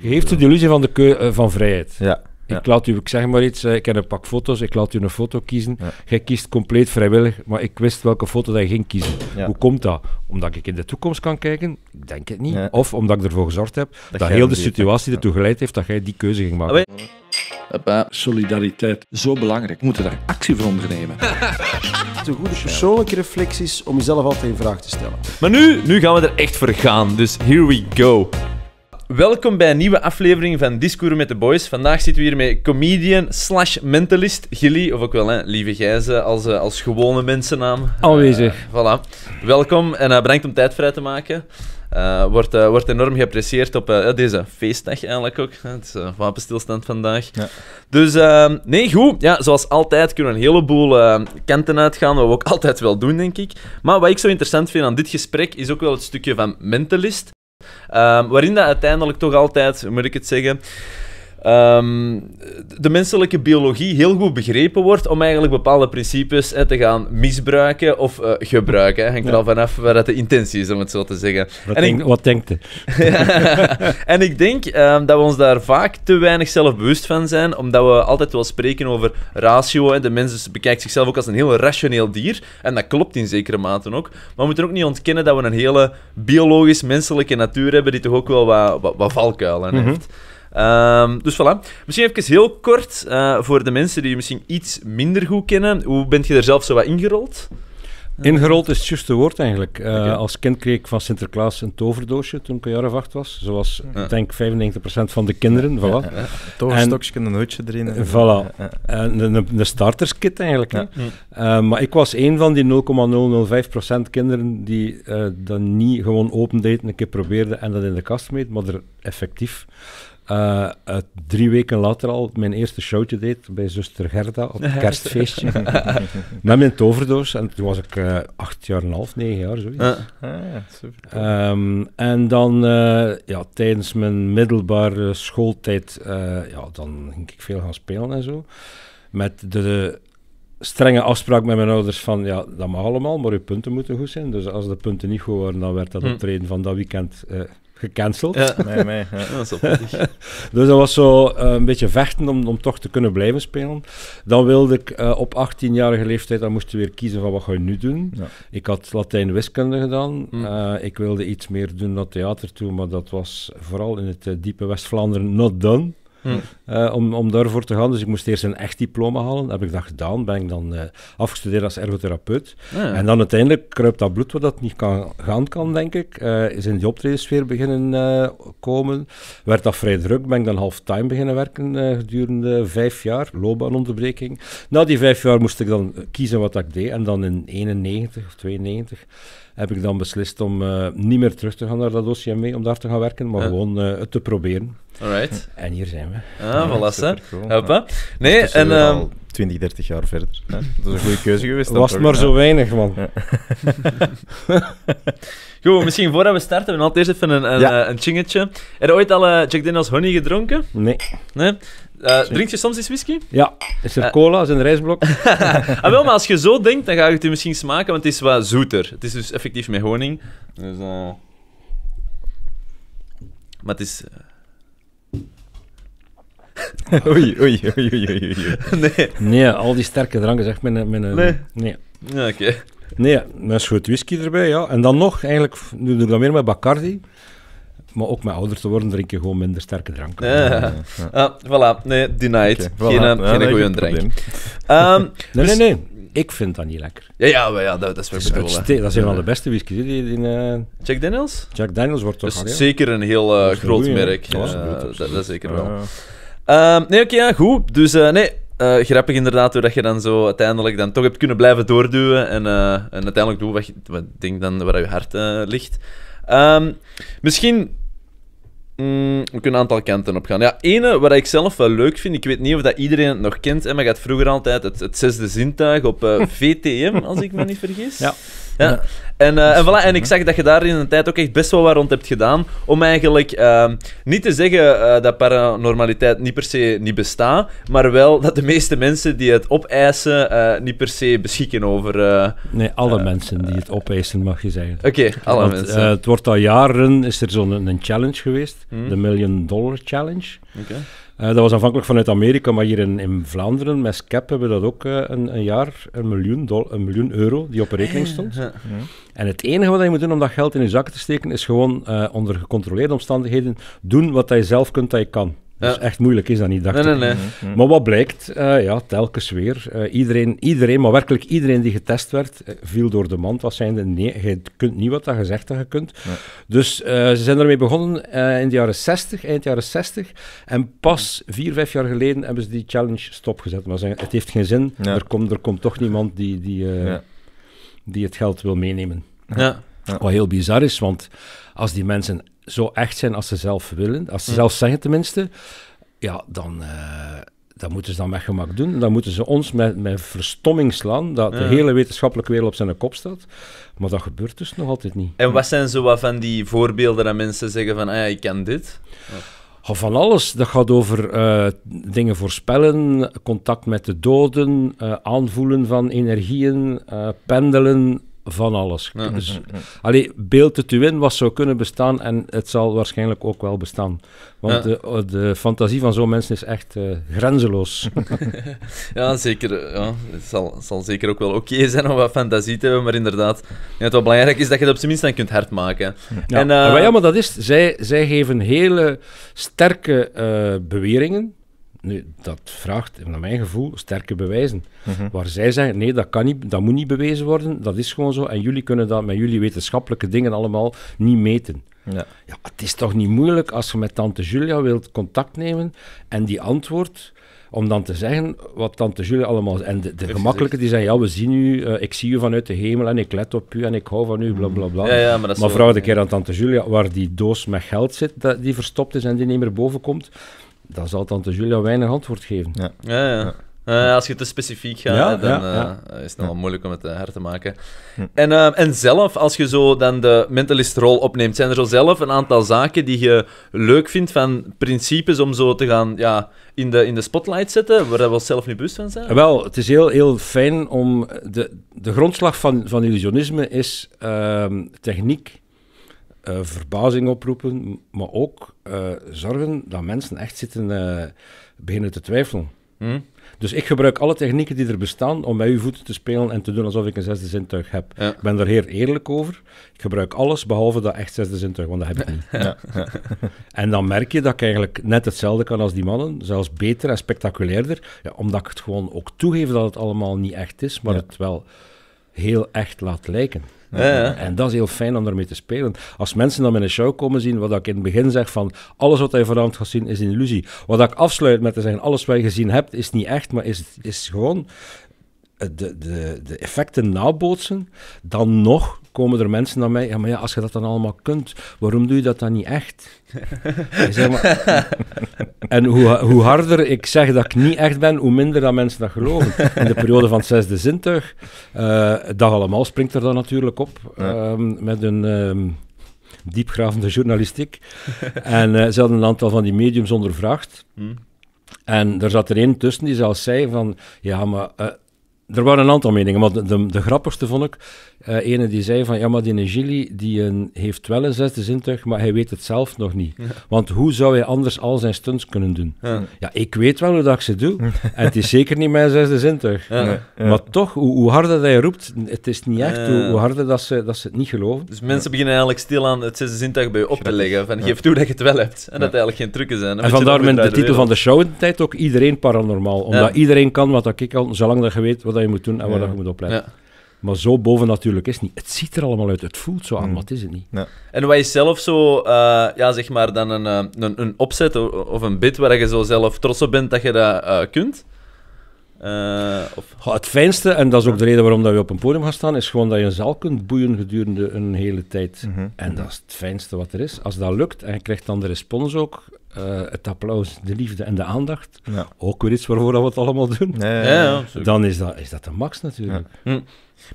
Je heeft de illusie van, de keu- eh, van vrijheid. Ja. Ik laat u, ik zeg maar iets, eh, ik heb een pak foto's, ik laat u een foto kiezen. Ja. Jij kiest compleet vrijwillig, maar ik wist welke foto dat je ging kiezen. Hoe komt dat? Omdat ik in de toekomst kan kijken? Ik denk het niet. Of omdat ik ervoor gezorgd heb dat, heel de situatie ertoe geleid heeft dat jij die keuze ging maken. Solidariteit, zo belangrijk. We moeten daar actie voor ondernemen. een goede persoonlijke reflecties om jezelf altijd in vraag te stellen. Maar nu, nu gaan we er echt voor gaan, dus here we go. Welkom bij een nieuwe aflevering van Discours met de Boys. Vandaag zitten we hier met comedian slash mentalist Gilly, of ook wel hè, Lieve Gijze als, eh, als gewone mensennaam. Eh, Aanwezig. Uh, voilà. Welkom en eh, bedankt om tijd vrij te maken. wordt, wordt enorm geapprecieerd op deze feestdag eigenlijk ook. het is wapenstilstand vandaag. Ja. Dus ehm, nee, goed. Ja, zoals altijd kunnen we een heleboel kanten uitgaan, wat we ook altijd wel doen, denk ik. Maar wat ik zo interessant vind aan dit gesprek, is ook wel het stukje van mentalist. Um, waarin dat uiteindelijk toch altijd, moet ik het zeggen, Ehm, de menselijke biologie heel goed begrepen wordt om eigenlijk bepaalde principes eh, te gaan misbruiken of eh, gebruiken. Hè. Hangt er al vanaf waar het de intentie is, om het zo te zeggen. Wat, en denk, wat denkt u? en ik denk ehm, dat we ons daar vaak te weinig zelf bewust van zijn, omdat we altijd wel spreken over ratio. De mens bekijkt zichzelf ook als een heel rationeel dier. En dat klopt in zekere mate ook. Maar we moeten ook niet ontkennen dat we een hele biologisch menselijke natuur hebben die toch ook wel wat, wat, valkuilen mhm. heeft. Ehm, dus voilà. Misschien even heel kort, eh, voor de mensen die je misschien iets minder goed kennen, hoe bent je er zelf zo wat ingerold? Eh, ingerold is het juiste woord eigenlijk. Eh, als kind kreeg ik van Sinterklaas een toverdoosje toen ik een jaar of acht was. Zoals, ik denk, 95% van de kinderen. Voilà. Ja, Toverstokje, en, een nootje erin. voilà. En een, starterskit eigenlijk. maar ik was een van die 0,005% kinderen die dan dat niet gewoon en een keer probeerde en dat in de kast meet, maar er effectief eh, drie weken later al mijn eerste showtje deed bij zuster Gerda op het kerstfeestje. met mijn toverdoos. En toen was ik eh, acht jaar en een half, negen jaar, zoiets. Ah, ehm, en dan eh, ja, tijdens mijn middelbare schooltijd, ja, dan ging ik veel gaan spelen en zo. Met de, strenge afspraak met mijn ouders van, ja, dat mag allemaal, maar je punten moeten goed zijn. Dus als de punten niet goed waren, dan werd dat optreden hm. van dat weekend gecanceld. Nee, nee, ja. dat is dus dat was zo eh, een beetje vechten om, om toch te kunnen blijven spelen. Dan wilde ik eh, op 18-jarige leeftijd, dan moest je weer kiezen van wat ga je nu doen. Ik had Latijn-wiskunde gedaan. Hmm. Eh, ik wilde iets meer doen naar theater toe, maar dat was vooral in het diepe West-Vlaanderen not done. Hm. Eh, om, om daarvoor te gaan. Dus ik moest eerst een echt diploma halen. Heb ik dat gedaan. Ben ik dan eh, afgestudeerd als ergotherapeut. Ah, en dan uiteindelijk kruipt dat bloed, wat dat niet kan, gaan kan, denk ik. Eh, is in die optredensfeer beginnen komen. Werd dat vrij druk. Ben ik dan halftime beginnen werken gedurende vijf jaar. Loopbaanonderbreking. Na die vijf jaar moest ik dan kiezen wat ik deed. En dan in 91 of 92 heb ik dan beslist om eh, niet meer terug te gaan naar dat OCM mee, om daar te gaan werken, maar gewoon eh, het te proberen. Alright. En hier zijn we. Ah, ja, voilà. Nee, en... Um... 20, 30 jaar verder. Dat is een goede keuze geweest. Was het maar zo weinig, man. Goed, misschien voordat we starten, we altijd eerst even een, een, eh, een chingetje. Heb je ooit al uh, Jack Daniels honey gedronken? Nee. Nee? Eh, drink je soms eens whisky? Ja. Is er eh. cola? Is er een rijstblok? ah, wel, maar als je zo denkt, dan ga je het misschien smaken, want het is wat zoeter. Het is dus effectief met honing. Dus, uh... Maar het is... oei, oei, oei, oei, oei. Nee. Nee, al die sterke dranken, zeg. met mijn, nee. Nee. oké. Nee, dat is goed whisky erbij, ja. En dan nog, eigenlijk, nu doe ik dat meer met Bacardi maar ook met ouder te worden drink je gewoon minder sterke drank. Ja. Ah, voilà, nee, denied. Geen, eh, goede drank. Ehm, nee, nee, dus- nee. Ik vind dat niet lekker. Ja, ja, ja dat, is wel bedoel. Dat is wel van de beste whisky. Die, eh, Jack Daniels? Jack Daniels wordt toch... zeker een heel eh, groot merk. dat, is zeker wel. Um, nee, oké, ja, goed. Dus nee, grappig inderdaad, doordat je dan zo uiteindelijk dan toch hebt kunnen blijven doorduwen en, en uiteindelijk doe wat je wat denk dan waar je hart ligt. Ehm, misschien Mm, we kunnen een aantal kanten op gaan. Ja, ene wat ik zelf wel leuk vind, ik weet niet of dat iedereen het nog kent, maar gaat vroeger altijd het, zesde zintuig op eh, VTM, als ik me niet vergis. Ja. Ja. En, eh, en, en ik zag dat je daar in een tijd ook echt best wel wat rond hebt gedaan. Om eigenlijk ehm, niet te zeggen eh, dat paranormaliteit niet per se niet bestaat. Maar wel dat de meeste mensen die het opeisen eh, niet per se beschikken over. nee, alle mensen die het opeisen, mag je zeggen. Oké, alle mensen. het wordt al jaren is er zo'n challenge geweest: hmm. de Million Dollar Challenge. Oké. Eh, dat was aanvankelijk vanuit Amerika, maar hier in, in Vlaanderen, met SCAP, hebben we dat ook eh, een, een, jaar, een miljoen, dollar, een miljoen euro die op rekening ah, stond. En het enige wat je moet doen om dat geld in je zakken te steken, is gewoon eh, onder gecontroleerde omstandigheden doen wat je zelf kunt dat je kan. Dus echt moeilijk is dat niet, dacht ik. Mm-hmm. Maar wat blijkt, eh, ja, telkens weer, eh, iedereen, iedereen, maar werkelijk iedereen die getest werd, eh, viel door de mand. Wat zijn nee, je kunt niet wat dat gezegd dat je kunt. Dus ze zijn ermee begonnen in de jaren 60, eind jaren 60. En pas vier, vijf jaar geleden hebben ze die challenge stopgezet. Maar ze, het heeft geen zin, er, komt, er komt toch niemand die, die, die het geld wil meenemen. Ja. Wat heel bizar is, want als die mensen zo echt zijn als ze zelf willen, als ze zelf zeggen tenminste, ja, dan, eh, dan moeten ze dat met gemak doen. Dan moeten ze ons met, met verstomming slaan, dat de hele wetenschappelijke wereld op zijn kop staat. Maar dat gebeurt dus nog altijd niet. En wat zijn zo wat van die voorbeelden dat mensen zeggen van, ah, ik ken dit? Van alles. Dat gaat over uh, dingen voorspellen, contact met de doden, eh, aanvoelen van energieën, pendelen, van alles. Ja. Dus, allee, beeld het u in wat zou kunnen bestaan en het zal waarschijnlijk ook wel bestaan. Want de, de, fantasie van zo'n mensen is echt uh, grenzeloos. ja, zeker. Eh, ja. Het zal, zal zeker ook wel oké zijn om wat fantasie te hebben, maar inderdaad, net wat belangrijk is dat je het op zijn minst dan kunt hardmaken. Ja. En, eh, maar ja, maar dat is, zij, zij geven hele sterke beweringen nu, dat vraagt, naar mijn gevoel, sterke bewijzen. Mhm. Waar zij zeggen, nee, dat, kan niet, dat moet niet bewezen worden, dat is gewoon zo. En jullie kunnen dat met jullie wetenschappelijke dingen allemaal niet meten. Ja. ja het is toch niet moeilijk als je met tante Julia wilt contact nemen en die antwoord om dan te zeggen wat tante Julia allemaal... En de, gemakkelijke die zeggen, ja, we zien u, eh, ik zie u vanuit de hemel en ik let op u en ik hou van u, blablabla bla bla. maar, maar vraag de keer aan tante Julia waar die doos met geld zit, die verstopt is en die niet meer boven komt dan zal tante Julia weinig antwoord geven. Ja, ja. ja. Eh, als je te specifiek gaat, dan eh, eh, is het wel moeilijk om het uh, her te maken. Hm. En, en zelf, als je zo dan de mentalistrol opneemt, zijn er zo zelf een aantal zaken die je leuk vindt van principes om zo te gaan ja, in, de, in de spotlight zetten, waar we zelf niet bewust van zijn? Wel, het is heel, heel fijn om... De, de grondslag van, van illusionisme is ehm, techniek, verbazing oproepen, maar ook eh, zorgen dat mensen echt zitten, uh, beginnen te twijfelen. Hm? Dus ik gebruik alle technieken die er bestaan om met uw voeten te spelen en te doen alsof ik een zesde zintuig heb. Ik ben daar heel eerlijk over. Ik gebruik alles behalve dat echt zesde zintuig, want dat heb ik niet. Ja. En dan merk je dat ik eigenlijk net hetzelfde kan als die mannen, zelfs beter en spectaculairder, omdat ik het gewoon ook toegeef dat het allemaal niet echt is, maar het wel heel echt laat lijken. Eh, en dat is heel fijn om daarmee te spelen. Als mensen dan een show komen zien, wat ik in het begin zeg van alles wat hij vanavond gaat zien is een illusie. Wat ik afsluit met te zeggen, alles wat je gezien hebt is niet echt, maar is, is gewoon eh, de, de, de effecten nabootsen. Dan nog komen er mensen naar mij. Ja, maar ja, als je dat dan allemaal kunt, waarom doe je dat dan niet echt? zeg maar, en hoe, hoe, harder ik zeg dat ik niet echt ben, hoe minder dat mensen dat geloven. In de periode van het zesde zintuig, eh, dag allemaal springt er dan natuurlijk op. Ehm, met een... Um, diepgravende journalistiek. en eh, ze hadden een aantal van die mediums ondervraagd. Hm. En er zat er één tussen die zelfs zei van... Ja, maar... Eh, er waren een aantal meningen, maar de, grappigste vond ik, eh, ene die zei van, ja, maar die Gili die eh, heeft wel een zesde zintuig, maar hij weet het zelf nog niet. Want hoe zou hij anders al zijn stunts kunnen doen? Ja, ik weet wel hoe dat ik ze doe, en het is zeker niet mijn zesde zintuig. Maar toch, hoe, harder dat je roept, het is niet echt, hoe, harder dat ze, dat ze het niet geloven. Dus mensen beginnen eigenlijk stil aan het zesde zintuig bij je op te leggen, van geef toe dat je het wel hebt, en dat het eigenlijk geen trucken zijn. En vandaar met de titel van de show in de tijd ook Iedereen Paranormaal, omdat iedereen kan wat ik al, zolang dat je weet wat je moet doen en waar je moet opletten. Maar zo boven natuurlijk is het niet. Het ziet er allemaal uit, het voelt zo ah, mm. aan, wat is het niet. En wat is zelf zo, eh, ja, zeg maar, dan een, eh, een, een, opzet of een bit waar je zo zelf trots op bent dat je dat eh, kunt? of... het fijnste, en dat is ook de reden waarom dat we op een podium gaan staan, is gewoon dat je een zaal kunt boeien gedurende een hele tijd. Mhm. En dat is het fijnste wat er is. Als dat lukt en je krijgt dan de respons ook, eh, het applaus, de liefde en de aandacht, ook weer iets waarvoor dat we het allemaal doen, ja, ja, dan is dat, is dat de max natuurlijk. Hm.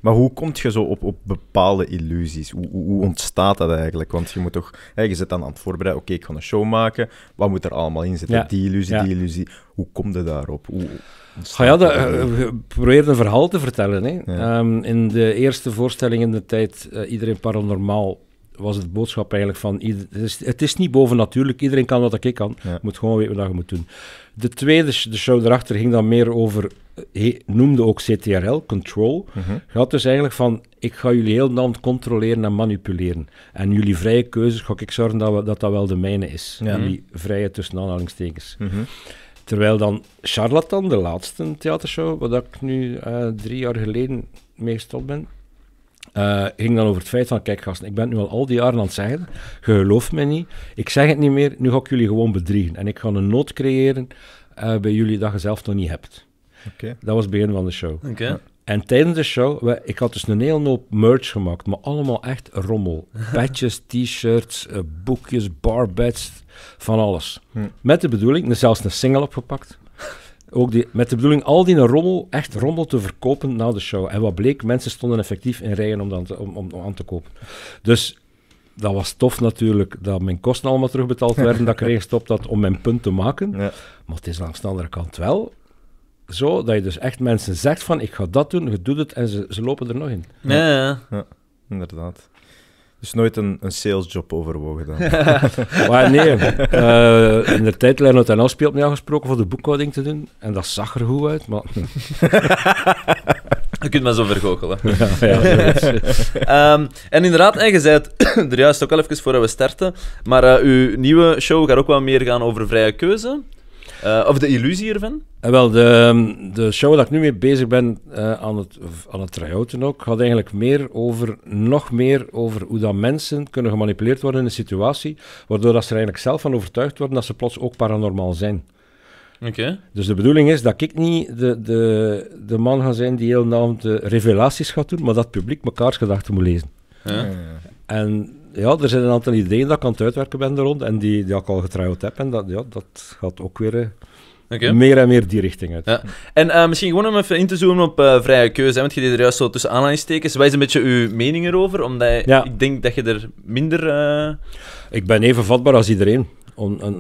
Maar hoe kom je zo op, op bepaalde illusies? Hoe, ontstaat dat eigenlijk? Want je moet toch, je zit dan aan het voorbereiden, oké, ik ga een show maken, wat moet er allemaal in zitten? Die illusie, die illusie. Hoe kom je daarop? Hoe, Ah ja, eh, probeer een verhaal te vertellen. Hè. Ehm, in de eerste voorstelling in de tijd, uh, iedereen paranormaal, was het boodschap eigenlijk van, het, is, het, is, niet bovennatuurlijk, iedereen kan wat ik kan, moet gewoon weten wat je moet doen. De tweede de show daarachter ging dan meer over, eh, noemde ook CTRL, control, mm -hmm. gaat dus eigenlijk van, ik ga jullie heel naam controleren en manipuleren. En jullie vrije keuzes ga ik zorgen dat dat, dat wel de mijne is. Ja. Jullie vrije tussen aanhalingstekens. Mhm. Terwijl dan Charlatan, de laatste theatershow, wat ik nu eh, drie jaar geleden mee gestopt ben, eh, ging dan over het feit van, kijk gasten, ik ben nu al al die jaren aan het zeggen, je gelooft me niet, ik zeg het niet meer, nu ga ik jullie gewoon bedriegen. En ik ga een nood creëren eh, bij jullie dat je zelf nog niet hebt. Okay. Dat was het begin van de show. Okay. En tijdens de show, ik had dus een hele hoop merch gemaakt, maar allemaal echt rommel. Badges, t-shirts, eh, boekjes, barbeds, van alles. Hm. Met de bedoeling, zelfs een single opgepakt, ook die, met de bedoeling al die rommel, echt rommel te verkopen na de show. En wat bleek, mensen stonden effectief in rijen om, dan om, om, aan te kopen. Dus dat was tof natuurlijk, dat mijn kosten allemaal terugbetaald werden, dat ik erin gestopt had om mijn punt te maken. Ja. Maar het is langs de andere kant wel zo dat je dus echt mensen zegt van, ik ga dat doen, je doet het, en ze, ze lopen er nog in. Ja, ja, ja. inderdaad. Dus nooit een, een salesjob overwogen dan? maar nee, eh, in de tijdlijn had hij afspeel op mij aangesproken voor de boekhouding te doen. En dat zag er goed uit, maar... Je kunt me zo vergoochelen. Ehm, en inderdaad, en er juist ook al even voor we starten, maar uh, uw nieuwe show gaat ook wel meer gaan over vrije keuze. Eh, of de illusie ervan? Eh, wel, de, ehm, de show dat ik nu mee bezig ben eh, aan het, aan het ook, gaat eigenlijk meer over, nog meer over hoe dat mensen kunnen gemanipuleerd worden in een situatie, waardoor dat ze er eigenlijk zelf van overtuigd worden dat ze plots ook paranormaal zijn. Oké. Dus de bedoeling is dat ik niet de, de, de man ga zijn die heel naam de revelaties gaat doen, maar dat het publiek mekaars gedachten moet lezen. Ja. En ja, er zijn een aantal ideeën dat ik aan het uitwerken ben rond en die, die ik al getrouwd heb. En dat, ja, dat gaat ook weer... Eh, meer en meer die richting uit. Ja. En eh, misschien gewoon om even in te zoomen op eh, vrije keuze, hè, want je deed er juist zo tussen aanhalingstekens. wijs is een beetje uw mening erover, omdat ik denk dat je er minder... Ik ben even vatbaar als iedereen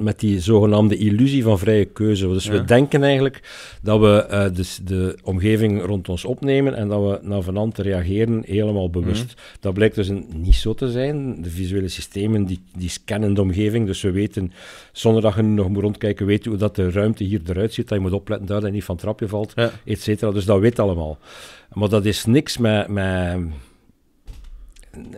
met die zogenaamde illusie van vrije keuze. Dus we denken eigenlijk dat we eh, dus de omgeving rond ons opnemen en dat we te reageren helemaal bewust. Mhm. Dat blijkt dus niet zo te zijn. De visuele systemen die, die scannen de omgeving, dus we weten, zonder dat je nog moet rondkijken, weten hoe dat de ruimte hier eruit ziet, dat je moet opletten daar dat je niet van trapje valt, ja. et cetera. Dus dat weet allemaal. Maar dat is niks met, met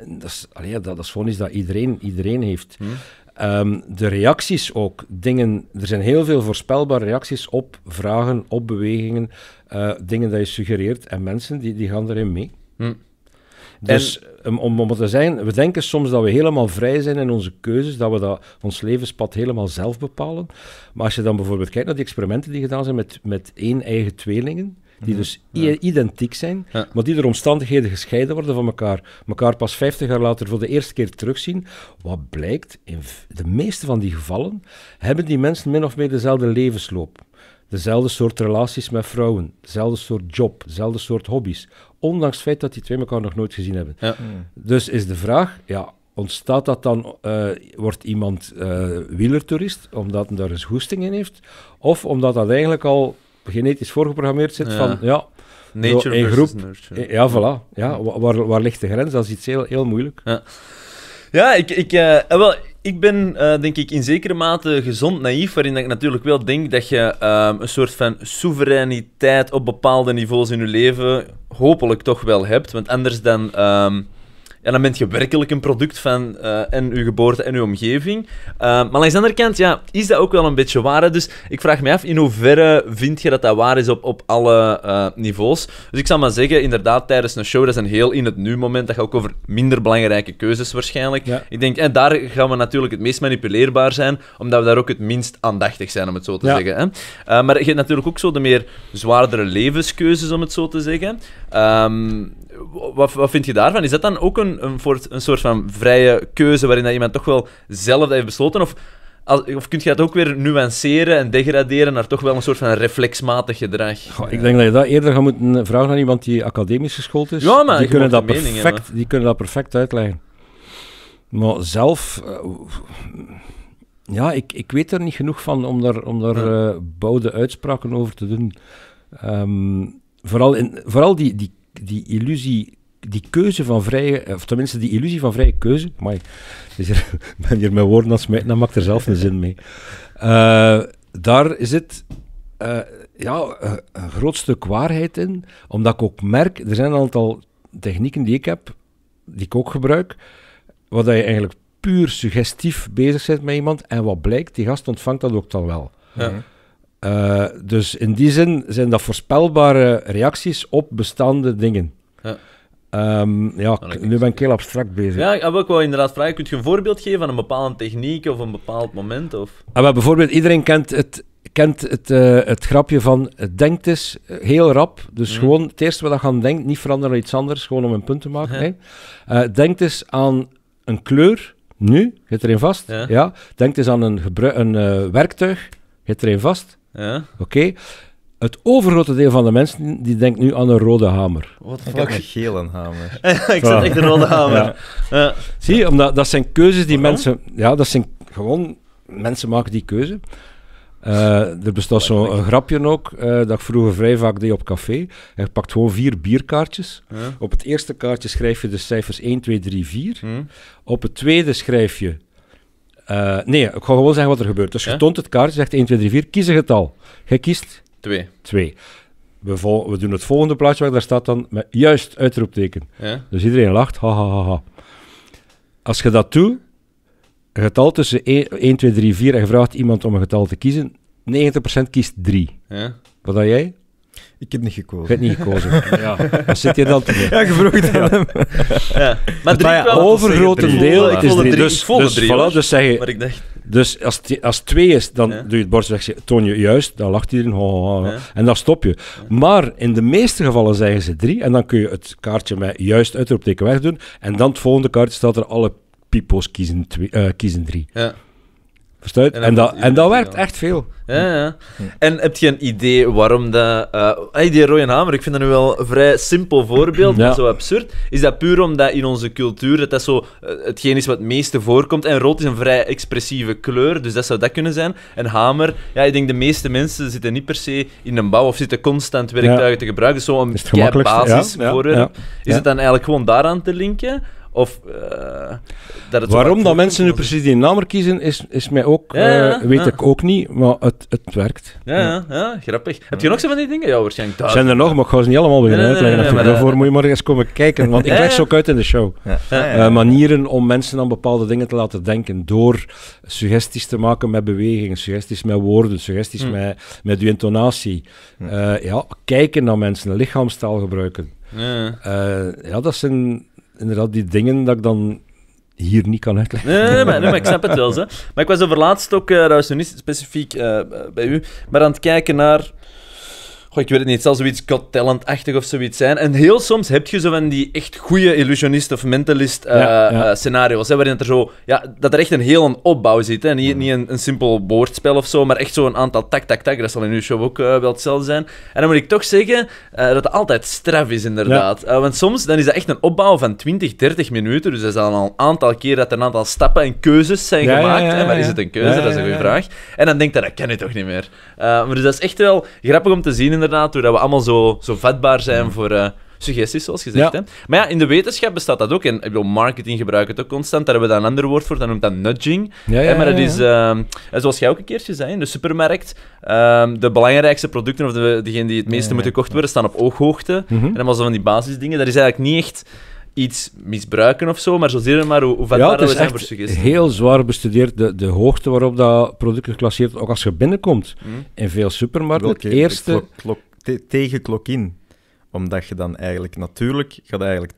dat is, dat, dat, is gewoon iets dat iedereen, iedereen heeft. Mhm. Ehm, de reacties ook, dingen, er zijn heel veel voorspelbare reacties op vragen, op bewegingen, eh, dingen dat je suggereert en mensen die, die gaan erin mee. Hm. Dus om, om het te zijn, we denken soms dat we helemaal vrij zijn in onze keuzes, dat we dat, ons levenspad helemaal zelf bepalen. Maar als je dan bijvoorbeeld kijkt naar die experimenten die gedaan zijn met, met één eigen tweelingen, die mhm. dus identiek zijn, maar die door omstandigheden gescheiden worden van elkaar. elkaar pas 50 jaar later voor de eerste keer terugzien. Wat blijkt, in de meeste van die gevallen hebben die mensen min of meer dezelfde levensloop. Dezelfde soort relaties met vrouwen, dezelfde soort job, dezelfde soort hobby's. Ondanks het feit dat die twee elkaar nog nooit gezien hebben. Hmm. Dus is de vraag, ja, ontstaat dat dan, eh, wordt iemand uh, wielertoerist omdat hij daar eens goesting in heeft? Of omdat dat eigenlijk al genetisch voorgeprogrammeerd zit van ja, Nature groep. Ja, voilà. Ja, waar, waar ligt de grens? Dat is iets heel, heel moeilijk. Ja, ja ik, ik, eh, eh, wel, ik ben eh, denk ik in zekere mate gezond naïef, waarin ik natuurlijk wel denk dat je ehm, een soort van soevereiniteit op bepaalde niveaus in je leven hopelijk toch wel hebt. Want anders dan. Ehm, ja, dan ben je werkelijk een product van uh, en uw geboorte en uw omgeving. Uh, maar aan de andere kant, ja, is dat ook wel een beetje waar? Dus ik vraag me af, in hoeverre vind je dat dat waar is op, op alle eh, niveaus? Dus ik zal maar zeggen, inderdaad, tijdens een show, dat is een heel in het nu moment. Dat gaat ook over minder belangrijke keuzes waarschijnlijk. Ik denk, en daar gaan we natuurlijk het meest manipuleerbaar zijn, omdat we daar ook het minst aandachtig zijn, om het zo te zeggen. Hè? maar je hebt natuurlijk ook zo de meer zwaardere levenskeuzes, om het zo te zeggen. Um, wat, wat vind je daarvan? Is dat dan ook een, een, voor, een soort van vrije keuze waarin dat iemand toch wel zelf dat heeft besloten? Of, of kun je dat ook weer nuanceren en degraderen naar toch wel een soort van reflexmatig gedrag? ik denk dat je dat eerder gaat moeten eh, vragen aan iemand die academisch geschoold is. Ja, maar die, kunnen dat, perfect, die kunnen dat perfect uitleggen. Maar zelf... Eh, ja, ik, ik weet er niet genoeg van om daar, om daar eh, boude uitspraken over te doen. Ehm, vooral in, vooral die, die die illusie die keuze van vrije, eh, of tenminste die illusie van vrije keuze. Maar dus ben hier met woorden als mij, dan maakt er zelf een zin mee. Eh, daar zit uh, eh, ja, een groot stuk waarheid in, omdat ik ook merk, er zijn een aantal technieken die ik heb, die ik ook gebruik, wat je eigenlijk puur suggestief bezig bent met iemand en wat blijkt, die gast ontvangt dat ook dan wel. Ja. Mhm. Eh, dus in die zin zijn dat voorspelbare reacties op bestaande dingen. Ja. Ehm, ja, ah, nu ben ik heel abstract bezig. Ja, ik wil inderdaad vragen, kun je een voorbeeld geven van een bepaalde techniek of een bepaald moment? Of? Ah, bijvoorbeeld, iedereen kent het, kent het, eh, het grapje van het eh, heel rap. Dus mhm. gewoon het eerste wat je gaan denkt, niet veranderen naar iets anders, gewoon om een punt te maken. Ja. Nee. denkt aan een kleur, nu, zit erin vast. Ja. ja. aan een, een uh, werktuig, je erin vast. Oké? Het overgrote deel van de mensen die denkt nu aan een rode hamer. Wat voor een gele hamer. ik zit echt een rode hamer. Ja. Zie omdat dat zijn keuzes die mensen. Ja, dat zijn gewoon. Mensen maken die keuze. Eh, er bestaat zo'n grapje ook, eh, dat ik vroeger vrij vaak deed op café. Je pakt gewoon vier bierkaartjes. Op het eerste kaartje schrijf je de cijfers 1, 2, 3, 4. Op het tweede schrijf je uh, nee, ik ga gewoon zeggen wat er gebeurt. Dus ja? je toont het kaartje, zegt 1, 2, 3, 4, kies een getal. Jij kiest? 2. 2. We, we, doen het volgende plaatje waar daar staat dan met juist uitroepteken. Ja? Dus iedereen lacht, ha, ha, ha, ha. Als je dat doet, een getal tussen 1, 2, 3, 4 en je vraagt iemand om een getal te kiezen, 90% kiest 3. Ja? Wat dan jij? Ik heb niet gekozen. Ik heb niet gekozen. ja. Wat zit je dan te doen? Ja, je vroeg het aan hem. Ja. Maar, ja, overgrotendeel, het is drie. drie. Dus, dus, drie, dus ik dacht... Dus als, als twee is, dan doe je het bord weg, toon je juist, dan lacht iedereen, en dan stop je. Maar in de meeste gevallen zeggen ze drie, en dan kun je het kaartje met juist uitroepteken wegdoen, en dan het volgende kaartje staat er alle pipo's kiezen, eh, kiezen drie. Ja. En, dat, en dat werkt echt veel. Ja, ja. En heb je een idee waarom dat... Uh, hey, die hamer, ik vind dat nu wel een vrij simpel voorbeeld, maar zo absurd. Is dat puur omdat in onze cultuur dat, dat zo uh, hetgeen is wat het meeste voorkomt? En rood is een vrij expressieve kleur, dus dat zou dat kunnen zijn. En hamer, ja, ik denk de meeste mensen zitten niet per se in een bouw of zitten constant werktuigen te gebruiken. Zo'n basis voor Is het dan eigenlijk gewoon daaraan te linken? Of, eh, dat het Waarom dat mensen nu precies die er kiezen, is, is mij ook, eh, weet ik ook niet, maar het, het werkt. Ja, ja. grappig. Heb je nog zo van die dingen? Ja, waarschijnlijk daar. Zijn er nog, maar ik ga ze niet allemaal beginnen uitleggen. daarvoor moet je maar eens komen kijken, want ik leg ze ook uit in de show. Eh, manieren om mensen aan bepaalde dingen te laten denken, door suggesties te maken met bewegingen, suggesties met woorden, suggesties hm. met, met uw intonatie. Hm. ja, kijken naar mensen, lichaamstaal gebruiken. ja dat zijn inderdaad die dingen dat ik dan hier niet kan uitleggen. Nee, maar, ik snap het wel. Zo. Maar ik was overlaatst ook, uh, eh, niet specifiek eh, bij u, maar aan het kijken naar Goh, ik weet het niet, het zal zoiets God Talent-achtig of zoiets zijn. En heel soms heb je zo van die echt goede illusionist of mentalist eh, eh, scenario's, hè, waarin er zo, ja, dat er echt een heel een opbouw zit. Hè. Niet, mm. niet een, een simpel woordspel of zo, maar echt zo'n aantal tak, tak, tak. Dat zal in uw show ook eh, wel hetzelfde zijn. En dan moet ik toch zeggen dat het altijd straf is, inderdaad. want soms dan is dat echt een opbouw van 20, 30 minuten. Dus dat is dan al een aantal keer dat er een aantal stappen en keuzes zijn gemaakt. en Maar is het een keuze? dat is een goede vraag. En dan denk je, dat kan je toch niet meer. maar dus dat is echt wel grappig om te zien, inderdaad, doordat we allemaal zo, zo vatbaar zijn mm. voor eh, suggesties, zoals gezegd. Ja. Hè? Maar ja, in de wetenschap bestaat dat ook. En ik bedoel, marketing gebruiken het ook constant. Daar hebben we dan een ander woord voor, dat noemt dat nudging. Ja, eh, Maar dat is, uh, zoals jij ook een keertje zei, in de supermarkt, ehm, de belangrijkste producten, of de, degene die het meeste moeten gekocht worden, staan op ooghoogte. Mhm. En allemaal was van die basisdingen. Dat is eigenlijk niet echt iets misbruiken of zo, maar zozeer maar hoe, hoe we zijn heel zwaar bestudeerd, de, de hoogte waarop dat product geclasseerd ook als je binnenkomt. Hm. In veel supermarkten, eerste... Klok, tegen klok in. Omdat je dan eigenlijk, natuurlijk, gaat eigenlijk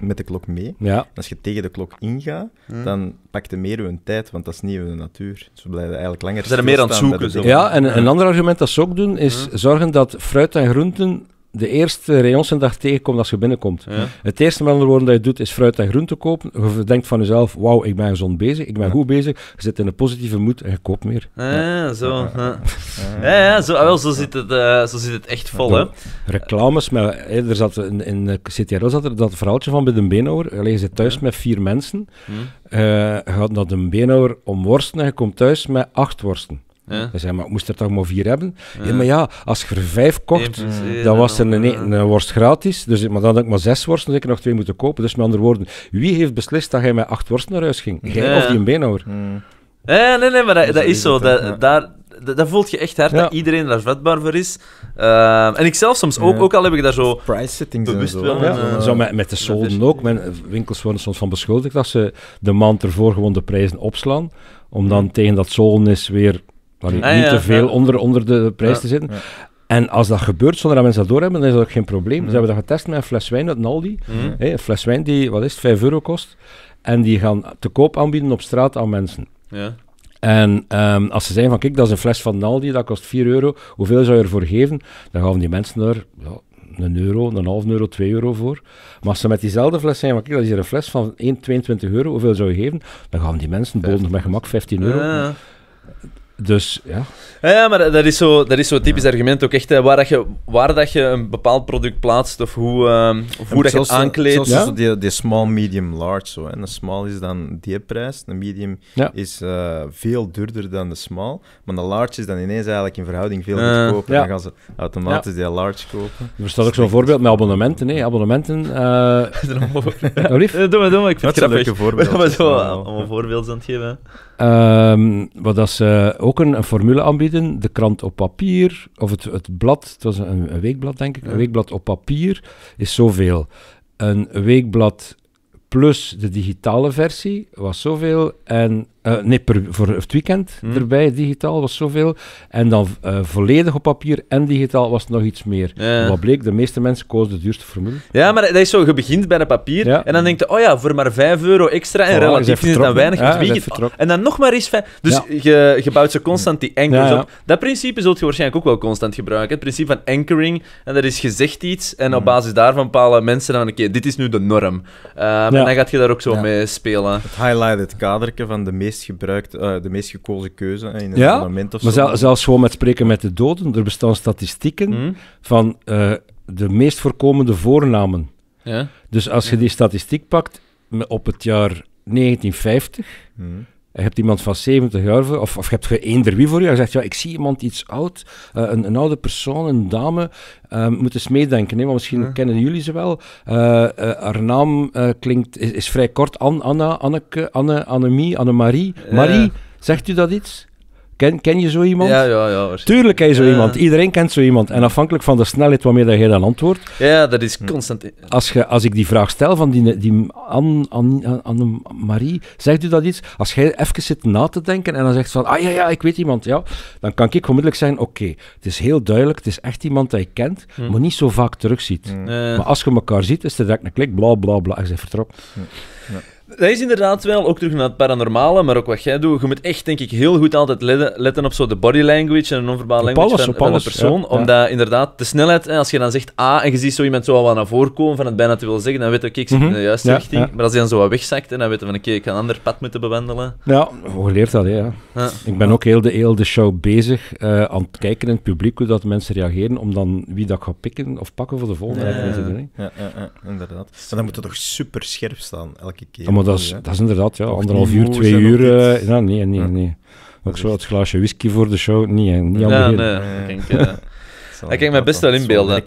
met de klok mee. Als je tegen de klok ingaat, gaat, hm. dan pakt de meer hun tijd, want dat is niet hun natuur. Dus blijven eigenlijk langer Ze zijn er meer aan het zoeken. Zo. Ja, en een ander argument dat ze ook doen, is hm. zorgen dat fruit en groenten de eerste je tegenkomt als je binnenkomt. Het eerste met andere woorden dat je doet is fruit en groente kopen. Je denkt van jezelf, wauw, ik ben gezond bezig, ik ben goed bezig. Je zit in een positieve moed en je koopt meer. Ah, ja, zo. Ja, zo, ah, zo, zit het, eh, zo zit het echt vol. hè? Reclames, maar, er zat in, in CTRL zat er dat verhaaltje van bij de Beenhouwer. je zit thuis met vier mensen, hmm. je gaat naar de Beenhouwer om worsten en je komt thuis met acht worsten. Ja. maar moest er toch maar vier hebben? Ja. maar ja, als je er vijf kocht, dan was er een, een, worst gratis. Dus, maar dan had ik maar zes worsten, dus ik nog twee moeten kopen. Dus met andere woorden, wie heeft beslist dat jij met acht worsten naar huis ging? Jij of die een beenhouwer? Mm. Ja, nee, nee, maar dat, is zo. Dat, daar, dat, voelt je echt hard, dat iedereen daar vetbaar voor is. Ehm, en ik zelf soms ook, ook al heb ik daar zo... Price settings bewust eh, zo. met, met de solden ook. mijn eh, winkels worden soms van beschuldigd dat ze de maand ervoor gewoon de prijzen opslaan. Om dan tegen dat solden is weer maar ah, niet te veel onder, onder de prijs te zitten. En als dat gebeurt zonder dat mensen dat doorhebben, dan is dat ook geen probleem. Mm. hebben dat getest met een fles wijn uit Naldi. Mm. een fles wijn die, wat is 5 euro kost. En die gaan te koop aanbieden op straat aan mensen. Ja. En ehm, als ze zijn van, kijk, dat is een fles van Naldi dat kost 4 euro. Hoeveel zou je ervoor geven? Dan gaan die mensen daar ja, een euro, een half euro, 2 euro voor. Maar als ze met diezelfde fles zijn, van, kijk, dat is hier een fles van 1, 22 euro. Hoeveel zou je geven? Dan gaan die mensen bodem met gemak 15 euro. Ja. Dus ja. Ja, maar dat is zo'n dat is zo typisch argument ook echt. waar, dat je, waar dat je een bepaald product plaatst of hoe, ehm, of hoe dat je het aankleedt. Zoals ja? die, die small, medium, large. Zo, hè. Een small is dan die prijs. Een medium is eh, veel duurder dan de small. Maar de large is dan ineens eigenlijk in verhouding veel goedkoper. Uh, dan gaan ze automatisch die large kopen. Er staat ook zo'n voorbeeld met abonnementen. Hè. Abonnementen. Uh... doe maar, doe maar. Ik vind dat het Een leuke voorbeeld. We zo allemaal voorbeelden aan het geven. Ehm, wat dat ze ook een, een, formule aanbieden, de krant op papier, of het, het blad, het was een, een weekblad denk ik, een weekblad op papier is zoveel. Een weekblad plus de digitale versie was zoveel en eh, nee, voor het weekend mhm. erbij, digitaal was zoveel. En dan eh, volledig op papier en digitaal was nog iets meer. Wat bleek, de meeste mensen kozen de duurste formule. Ja, maar dat is zo, je begint bij een papier en dan denk je, oh ja, voor maar 5 euro extra en relatief is het dan weinig. Ja, het en dan nog maar eens Dus je, bouwt ze constant die anchors op. Dat principe zult je waarschijnlijk ook wel constant gebruiken. Het principe van anchoring, en dat is gezegd iets en op mhm. basis daarvan bepalen mensen dan, een keer. dit is nu de norm. en eh, dan gaat je daar ook zo mee spelen. Het highlight het kaderke van de meeste Gebruikt, eh, de meest gekozen keuze eh, in het ja? parlement of maar zo. Maar zelfs gewoon met spreken met de doden. Er bestaan statistieken mhm. van eh, de meest voorkomende voornamen. Ja? Dus als je die statistiek pakt op het jaar 1950, je hebt iemand van 70 jaar of, of je hebt er wie voor je. Je zegt, ja, ik zie iemand iets oud, eh, een, een, oude persoon, een dame. Uh, moet eens meedenken, hè, want misschien kennen jullie ze wel. Eh, eh, haar naam klinkt, is, vrij kort. An, Anna, Anneke, Anne, Annemie, Annemarie. Marie, zegt u dat iets? Ken, ken je zo iemand? Ja, ja, ja. Tuurlijk ken je zo iemand. Iedereen kent zo iemand. En afhankelijk van de snelheid waarmee je jij dan antwoordt. Ja, dat is hm. constant. Als, je, als ik die vraag stel van die, die Anne, Anne, Anne Marie, zegt u dat iets? Als jij even zit na te denken en dan zegt van, ah ja, ja, ik weet iemand, ja. Dan kan ik onmiddellijk zeggen, oké, het is heel duidelijk, het is echt iemand die je kent, hm. maar niet zo vaak terugziet. Hm. Maar als je elkaar ziet, is er direct een klik, bla, bla, bla, en zijn vertrokken. Ja. Dat is inderdaad wel, ook terug naar het paranormale, maar ook wat jij doet. Je moet echt, denk ik, heel goed altijd letten, letten op zo de body language en de non language van, de persoon. omdat inderdaad de snelheid, hè, als je dan zegt A ah, en je ziet zo iemand zo wat naar voren komen van het bijna te willen zeggen, dan weet je, oké, ik zit mhm. in de juiste richting. Maar als hij dan zo wat wegzakt, en dan je van oké, ik ga een ander pad moeten bewandelen. Ja, geleerd dat, ja. Ik ben ook heel de, heel de show bezig eh, aan het kijken in het publiek hoe dat mensen reageren, om dan wie dat gaat pikken of pakken voor de volgende. Ja, ja, inderdaad. En dan moet het toch super scherp staan, elke keer dat is, dat is inderdaad, ja, anderhalf uur, twee uur. Uh, ja, nee, nee, nee. Ook zo het glaasje whisky voor de show, nee, niet aan ja, nee, Ik, eh, ik kan me best wel inbeelden.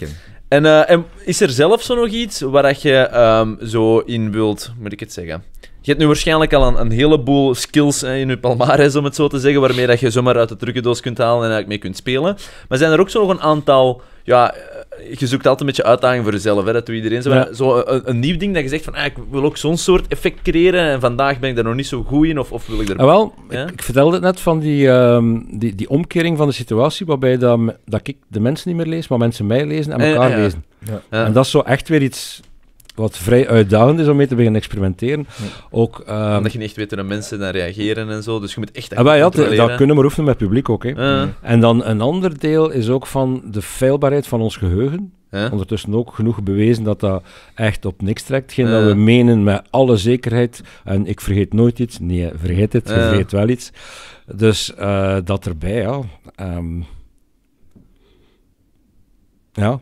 Eh, en, is er zelf zo nog iets waar je ehm, zo in wilt, moet ik het zeggen? Je hebt nu waarschijnlijk al een, heleboel skills hè, in je palmares, om het zo te zeggen, waarmee dat je zomaar uit de trucendoos kunt halen en eigenlijk mee kunt spelen. Maar zijn er ook zo nog een aantal ja, eh, je zoekt altijd een beetje uitdaging voor jezelf. Hè? Dat doet iedereen zo. zo eh, een, nieuw ding dat je zegt van, ah, ik wil ook zo'n soort effect creëren en vandaag ben ik daar nog niet zo goed in of, of wil ik er... Ah, wel, ja? ik, vertelde het net van die, ehm, die, die omkering van de situatie waarbij dat, dat ik de mensen niet meer lees, maar mensen mij lezen en eh, elkaar lezen. En dat is zo echt weer iets wat vrij uitdagend is om mee te beginnen experimenteren. Ook, eh, Omdat je niet echt weet hoe mensen daar reageren en zo. Dus je moet echt. Ah, echt ja, dat kunnen we oefenen met publiek ook. Hè. Ah. En dan een ander deel is ook van de feilbaarheid van ons geheugen. Ondertussen ook genoeg bewezen dat dat echt op niks trekt. Geen dat we menen met alle zekerheid. En ik vergeet nooit iets. Nee, vergeet het. Je vergeet wel iets. Dus eh, dat erbij, ja. Ehm, ja,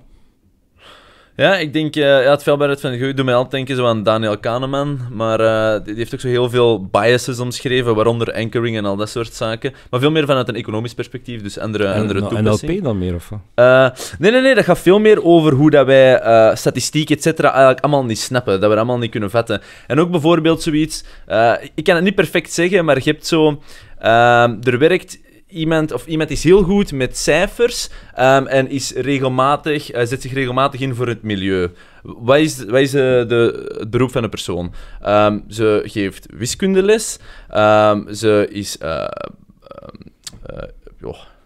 ja, ik denk, uh, ja, het veldbedrijf van de Goeie doet mij altijd denken zo aan Daniel Kahneman. Maar eh, die heeft ook zo heel veel biases omschreven, waaronder anchoring en al dat soort zaken. Maar veel meer vanuit een economisch perspectief, dus andere, en, andere NLP dan meer, of eh, Nee, nee, nee, dat gaat veel meer over hoe dat wij statistiek, et cetera, eigenlijk allemaal niet snappen. Dat we allemaal niet kunnen vatten. En ook bijvoorbeeld zoiets, ik kan het niet perfect zeggen, maar je hebt zo... er werkt iemand, of iemand is heel goed met cijfers ehm, en is regelmatig, eh, zet zich regelmatig in voor het milieu. Wat is, wat is eh, de, het beroep van een persoon? Ehm, ze geeft wiskundeles, um, ze is. Eh,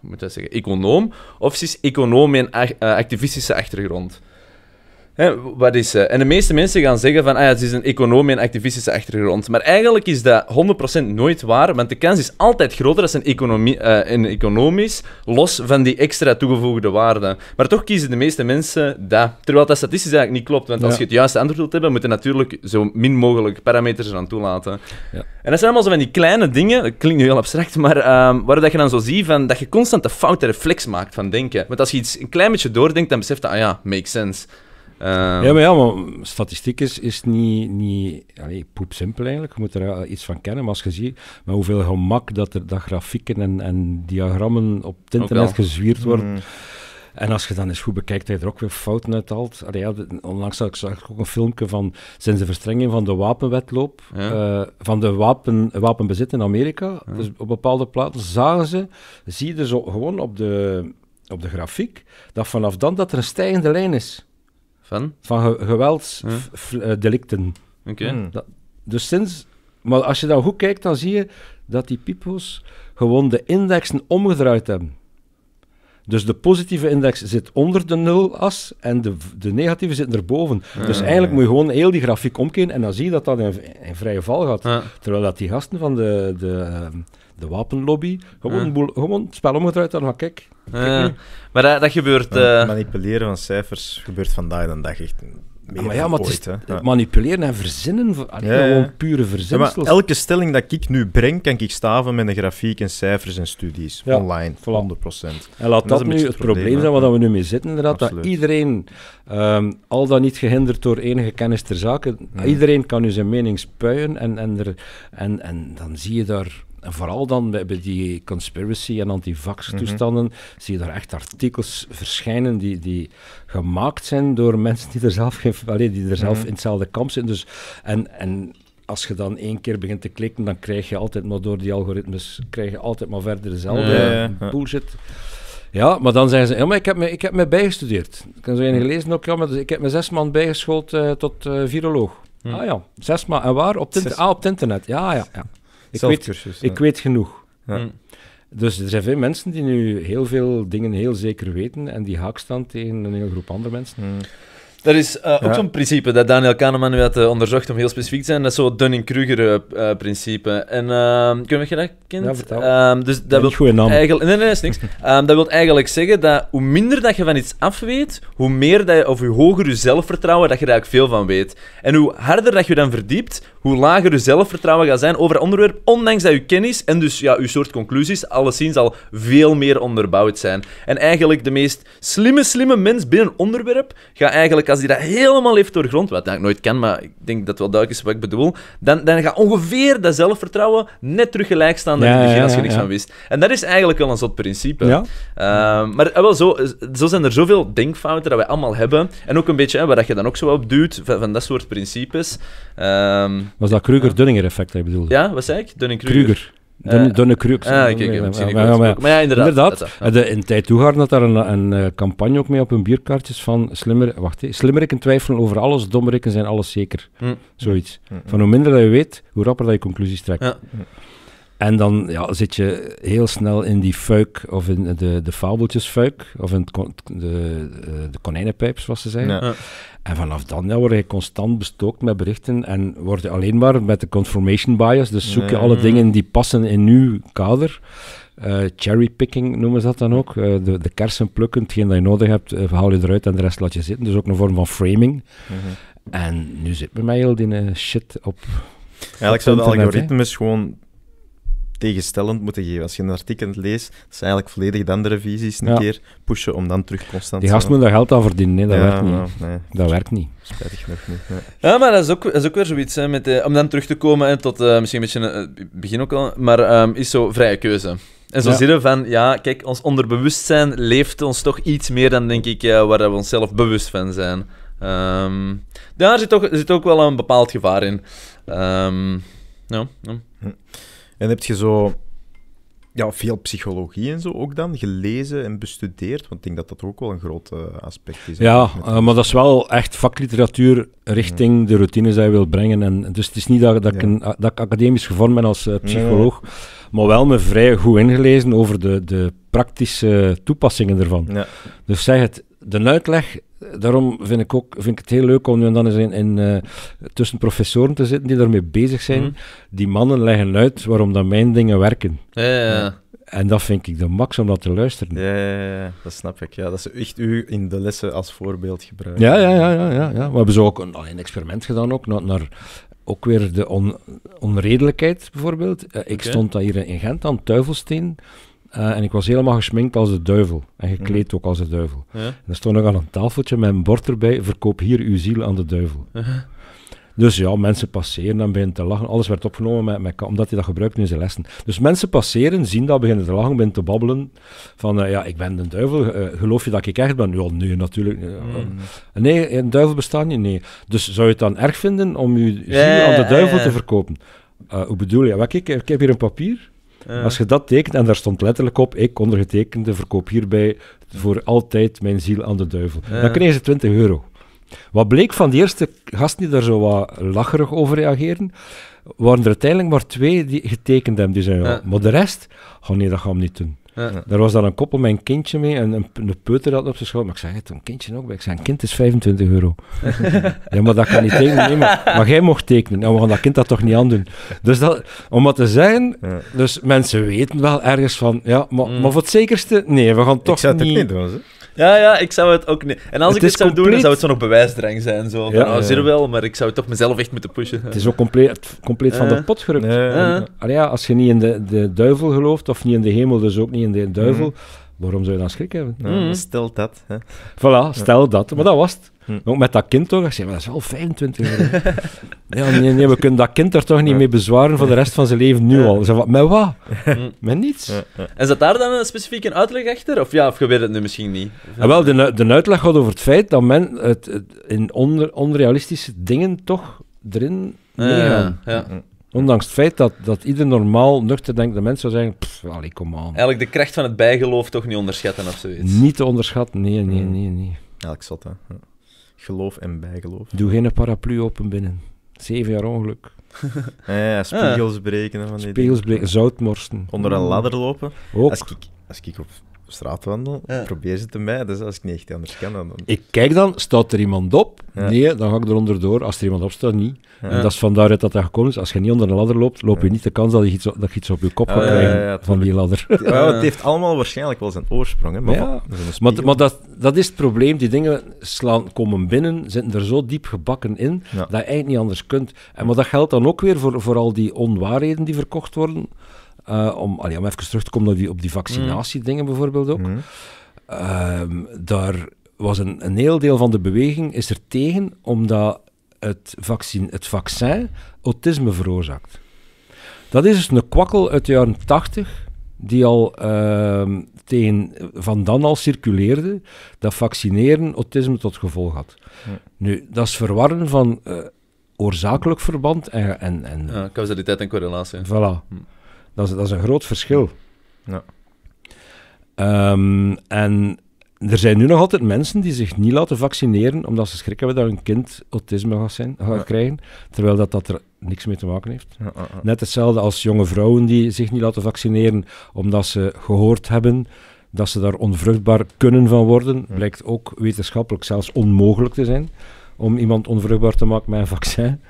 moet dat zeggen? Econoom. Of ze is econoom met een activistische achtergrond. Hè, wat is ze? Eh, en de meeste mensen gaan zeggen van, ah ja, het is een economie en activistische achtergrond. Maar eigenlijk is dat 100% nooit waar, want de kans is altijd groter dat een, economie, eh, een economisch, los van die extra toegevoegde waarde. Maar toch kiezen de meeste mensen dat. Terwijl dat statistisch eigenlijk niet klopt, want als je het juiste antwoord wilt hebben, je natuurlijk zo min mogelijk parameters eraan toelaten. Ja. En dat zijn allemaal zo van die kleine dingen, dat klinkt nu heel abstract, maar ehm, waar dat je dan zo ziet van, dat je constant de foute reflex maakt van denken. Want als je iets een klein beetje doordenkt, dan beseft dat, ah ja, makes sense. Ehm, ja, maar ja, maar statistiek is, is niet, niet poepsimpel eigenlijk. Je moet er eh, iets van kennen. Maar als je ziet met hoeveel gemak dat er dat grafieken en, en diagrammen op het internet gezwierd worden. Mm. En als je dan eens goed bekijkt, dat je er ook weer fouten uit haalt. Allee, onlangs zag ik ook een filmpje van sinds de verstrenging van de wapenwetloop, eh, van de wapen, wapenbezit in Amerika. Dus op bepaalde plaatsen zagen ze, zie je zo gewoon op de, op de grafiek, dat vanaf dan dat er een stijgende lijn is. Van? Van ge eh, Oké. Hmm. Dus sinds... Maar als je dan goed kijkt, dan zie je dat die pipo's gewoon de indexen omgedraaid hebben. Dus de positieve index zit onder de nulas en de, de negatieve zit erboven. Ah, dus ja, dus eigenlijk moet je gewoon heel die grafiek omkeren en dan zie je dat dat in, in vrije val gaat. Terwijl dat die gasten van de, de, de wapenlobby gewoon, gewoon het spel omgedraaid hadden van kijk. Het maar dat, dat gebeurt... Eh, manipuleren van cijfers gebeurt vandaag de dag echt maar ja, maar het manipuleren en verzinnen, allee, ja, gewoon pure verzinsels. elke stelling dat ik nu breng, kan ik staven met een grafiek en cijfers en studies. Online, voilà. 100%. En laat dat, nu het probleem, zijn waar we nu mee zitten, inderdaad. Dat iedereen, ehm, al dan niet gehinderd door enige kennis ter zake, iedereen kan nu zijn mening spuien en, en, er, en, en dan zie je daar en vooral dan bij die conspiracy en antivax toestanden mhm. zie je daar echt artikels verschijnen die, die gemaakt zijn door mensen die er zelf, allee, die er zelf mhm. in hetzelfde kamp zitten. Dus, en, en als je dan één keer begint te klikken, dan krijg je altijd maar door die algoritmes, krijg je altijd maar verder dezelfde ja, ja. bullshit. Ja, maar dan zeggen ze, ja, maar ik heb me, ik heb me bijgestudeerd. Ik heb zo een mhm. gelezen ook, ja, maar dus ik heb me zes maanden bijgeschoold eh, tot eh, viroloog. Ah ja, zes maanden. En waar? Op, het ah, op het internet. Ja, ja, ja ik weet, ik weet genoeg. Mm. Dus er zijn veel mensen die nu heel veel dingen heel zeker weten en die haak staan tegen een hele groep andere mensen. Mm. Dat is eh, ook zo'n principe dat Daniel Kahneman nu had eh, onderzocht, om heel specifiek te zijn. Dat is zo'n Dunning-Kruger-principe. Eh, en kun je dat kent? Ja, um, dus dat wil goede naam. Eigenlijk, nee, nee, dat is niks. Ehm, dat wil eigenlijk zeggen dat hoe minder dat je van iets afweet, hoe meer dat je, of hoe hoger je zelfvertrouwen dat je daar eigenlijk veel van weet. En hoe harder dat je dan verdiept, hoe lager je zelfvertrouwen gaat zijn over onderwerp, ondanks dat je kennis en dus ja, je soort conclusies alleszins al veel meer onderbouwd zijn. En eigenlijk de meest slimme, slimme mens binnen een onderwerp gaat eigenlijk als hij dat helemaal heeft doorgrond, wat ik nooit ken, maar ik denk dat het wel duidelijk is wat ik bedoel, dan, dan gaat ongeveer dat zelfvertrouwen net terug gelijk staan dat ja, als je niks van wist. En dat is eigenlijk wel een soort principe. Ehm, maar eh, wel, zo, zo zijn er zoveel denkfouten dat wij allemaal hebben. En ook een beetje hè, waar je dan ook zo op duwt, van, dat soort principes. Ehm, was dat Kruger-Dunninger effect dat ik Ja, wat zei ik? Dunning-Kruger. Eh, Dunne, Crux. Ah, ja, misschien maar, maar, ja, inderdaad. in tijd toegaan had daar een, een, eh, campagne ook mee op hun bierkaartjes van slimmer, wacht, slimmerikken twijfelen over alles, dommerikken zijn alles zeker. Hm. Zoiets. Hm, hm. Van hoe minder dat je weet, hoe rapper dat je conclusies trekt. Ja. En dan ja, zit je heel snel in die fuik, of in de, de fabeltjesfuik, of in de, de konijnenpijp, zoals ze zeggen. Ja. En vanaf dan ja, word je constant bestookt met berichten en word je alleen maar met de confirmation bias, dus zoek je alle dingen die passen in uw kader. Uh, cherrypicking noemen ze dat dan ook. Eh, de, de kersen plukken, hetgeen dat je nodig hebt, verhaal haal je eruit en de rest laat je zitten. Dus ook een vorm van framing. Mhm. En nu zit bij mij heel die eh, shit op. Eigenlijk op zou de algoritmes gewoon tegenstellend moeten geven. Als je een artikel leest, dat is eigenlijk volledig de andere visies een keer pushen om dan terug constant Die gast moet daar geld aan verdienen, hè? dat werkt niet. Nou, dat werkt niet. Spijtig genoeg niet. Nee. Ja, maar dat is ook, is ook weer zoiets, hè, met, eh, om dan terug te komen tot eh, misschien een beetje een eh, begin ook al, maar ehm, is zo vrije keuze. En zo zitten van, ja, kijk, ons onderbewustzijn leeft ons toch iets meer dan, denk ik, waar we onszelf bewust van zijn. Um, daar zit, toch, zit ook wel een bepaald gevaar in. Ehm, ja. Hm. En heb je zo ja, veel psychologie en zo ook dan gelezen en bestudeerd? Want ik denk dat dat ook wel een groot eh, aspect is. Ja, eh, maar dat is wel echt vakliteratuur richting mm. de routine die wil brengen. En, dus het is niet dat, dat, ik, een, eh, dat ik academisch gevormd ben als psycholoog, maar wel me vrij goed ingelezen over de, de praktische toepassingen ervan. Dus zeg het, de uitleg daarom vind ik, ook, vind ik het heel leuk om nu en dan eens in, eh, tussen professoren te zitten die daarmee bezig zijn. Mhm. Die mannen leggen uit waarom dat mijn dingen werken. Ja, ja, eh, En dat vind ik de max om dat te luisteren. Ja, dat snap ik. Ja, dat ze echt u in de lessen als voorbeeld gebruiken. Ja, ja, ja. ja, ja, We hebben zo ook een, experiment gedaan ook, naar, ook weer de onredelijkheid bijvoorbeeld. Eh, ik stond daar hier in Gent aan Tuivelsteen eh, en ik was helemaal gesminkt als de duivel. En gekleed ook als de duivel. Er En stond nog aan een tafeltje met een bord erbij. Verkoop hier uw ziel aan de duivel. Dus ja, mensen passeren dan beginnen te lachen. Alles werd opgenomen met, met omdat hij dat gebruikt in zijn lessen. Dus mensen passeren, zien dat, beginnen te lachen, beginnen te babbelen. Van eh, ja, ik ben de duivel, eh, geloof je dat ik echt ben? Ja, nee, natuurlijk. Mm. Nee, een duivel bestaat niet, nee. Dus zou je het dan erg vinden om je ziel aan de duivel te verkopen? hoe bedoel je? Wat, ik, ik heb hier een papier. Eh. Als je dat tekent, en daar stond letterlijk op, ik ondergetekende verkoop hierbij voor altijd mijn ziel aan de duivel. Eh. Dan kregen ze 20 euro. Wat bleek van die eerste gasten die daar zo wat lacherig over reageren, waren er uiteindelijk maar twee die getekend hebben. Die zeiden, eh. ja. maar de rest, oh nee, dat gaan we niet doen. Daar was dan een koppel met een kindje mee en een, een peuter had op zijn schoot. Maar ik zei, het een kindje ook bij. Ik zei, een kind is 25 euro. ja, maar dat kan niet tekenen. maar, jij mocht tekenen. maar nou, we gaan dat kind dat toch niet aandoen. Dus dat, om wat te zeggen, dus mensen weten wel ergens van, ja, maar, mm. maar voor het zekerste, nee, we gaan toch ik zou het niet... niet ja, ja, ik zou het ook niet. En als ik het zou doen, dan zou het zo nog bewijsdrang zijn. Zo. nou, ja. Oh, wel, maar ik zou toch mezelf echt moeten pushen. Het is ook compleet, compleet van de pot gerukt. als je niet in de, de duivel gelooft, of niet in de hemel, dus ook niet in de duivel. Mhm. Waarom zou je dan schrik hebben? Mhm. Stel dat. Hè. Voilà, stel dat. Maar dat was het. Ook met dat kind toch? Ik zei, maar dat is wel 25 euro. ja, nee, we kunnen dat kind er toch niet mee bezwaren voor de rest van zijn leven nu al. Zeg, wat, met wat? met niets. En zat daar dan een specifieke uitleg achter? Of ja, of gebeurt het nu misschien niet? En ah, wel, de, de uitleg gaat over het feit dat men het, in onder, onrealistische dingen toch erin ah, Ja, ja. Ondanks het feit dat, dat ieder normaal, nuchter denkende mens zou zeggen: pfff, kom aan. Eigenlijk de kracht van het bijgeloof toch niet onderschatten of zoiets. Niet te onderschatten, nee, nee, hmm. nee. nee. Elk zot, hè. Geloof en bijgeloof. Doe geen paraplu open binnen. Zeven jaar ongeluk. ja, spiegels breken. Van die spiegels breken, zoutmorsten. Onder een ladder lopen. Ook. Als ik, als ik op straat wandel, probeer ze te mij. Dus als ik niet anders kan dan... Ik kijk dan, staat er iemand op? Nee, dan ga ik eronder door. Als er iemand op staat, niet. En dat is van daaruit dat gekomen is. Als je niet onder een ladder loopt, loop je niet de kans dat je iets, dat iets op je kop gaat ah, krijgen van die ladder. het heeft allemaal waarschijnlijk wel zijn oorsprong. Hè? Maar, maar, dat, dat is het probleem. Die dingen slaan, komen binnen, zitten er zo diep gebakken in, dat je eigenlijk niet anders kunt. En, maar dat geldt dan ook weer voor, voor al die onwaarheden die verkocht worden. Eh, om, allee, om even terug te komen op die, op die vaccinatiedingen mm. bijvoorbeeld ook. Mm. Ehm, daar was een, een heel deel van de beweging is er tegen, omdat het vaccin, het vaccin autisme veroorzaakt. Dat is dus een kwakkel uit de jaren 80 die al uh, van dan al circuleerde, dat vaccineren autisme tot gevolg had. Nu, dat is verwarren van uh, oorzakelijk verband en... en, en causaliteit en correlatie. Voilà. Hm. Dat is, dat is een groot verschil. Ja. Ehm, en er zijn nu nog altijd mensen die zich niet laten vaccineren omdat ze schrik hebben dat hun kind autisme gaat, krijgen, terwijl dat, dat er niks mee te maken heeft. Net hetzelfde als jonge vrouwen die zich niet laten vaccineren omdat ze gehoord hebben dat ze daar onvruchtbaar kunnen van worden, blijkt ook wetenschappelijk zelfs onmogelijk te zijn om iemand onvruchtbaar te maken met een vaccin.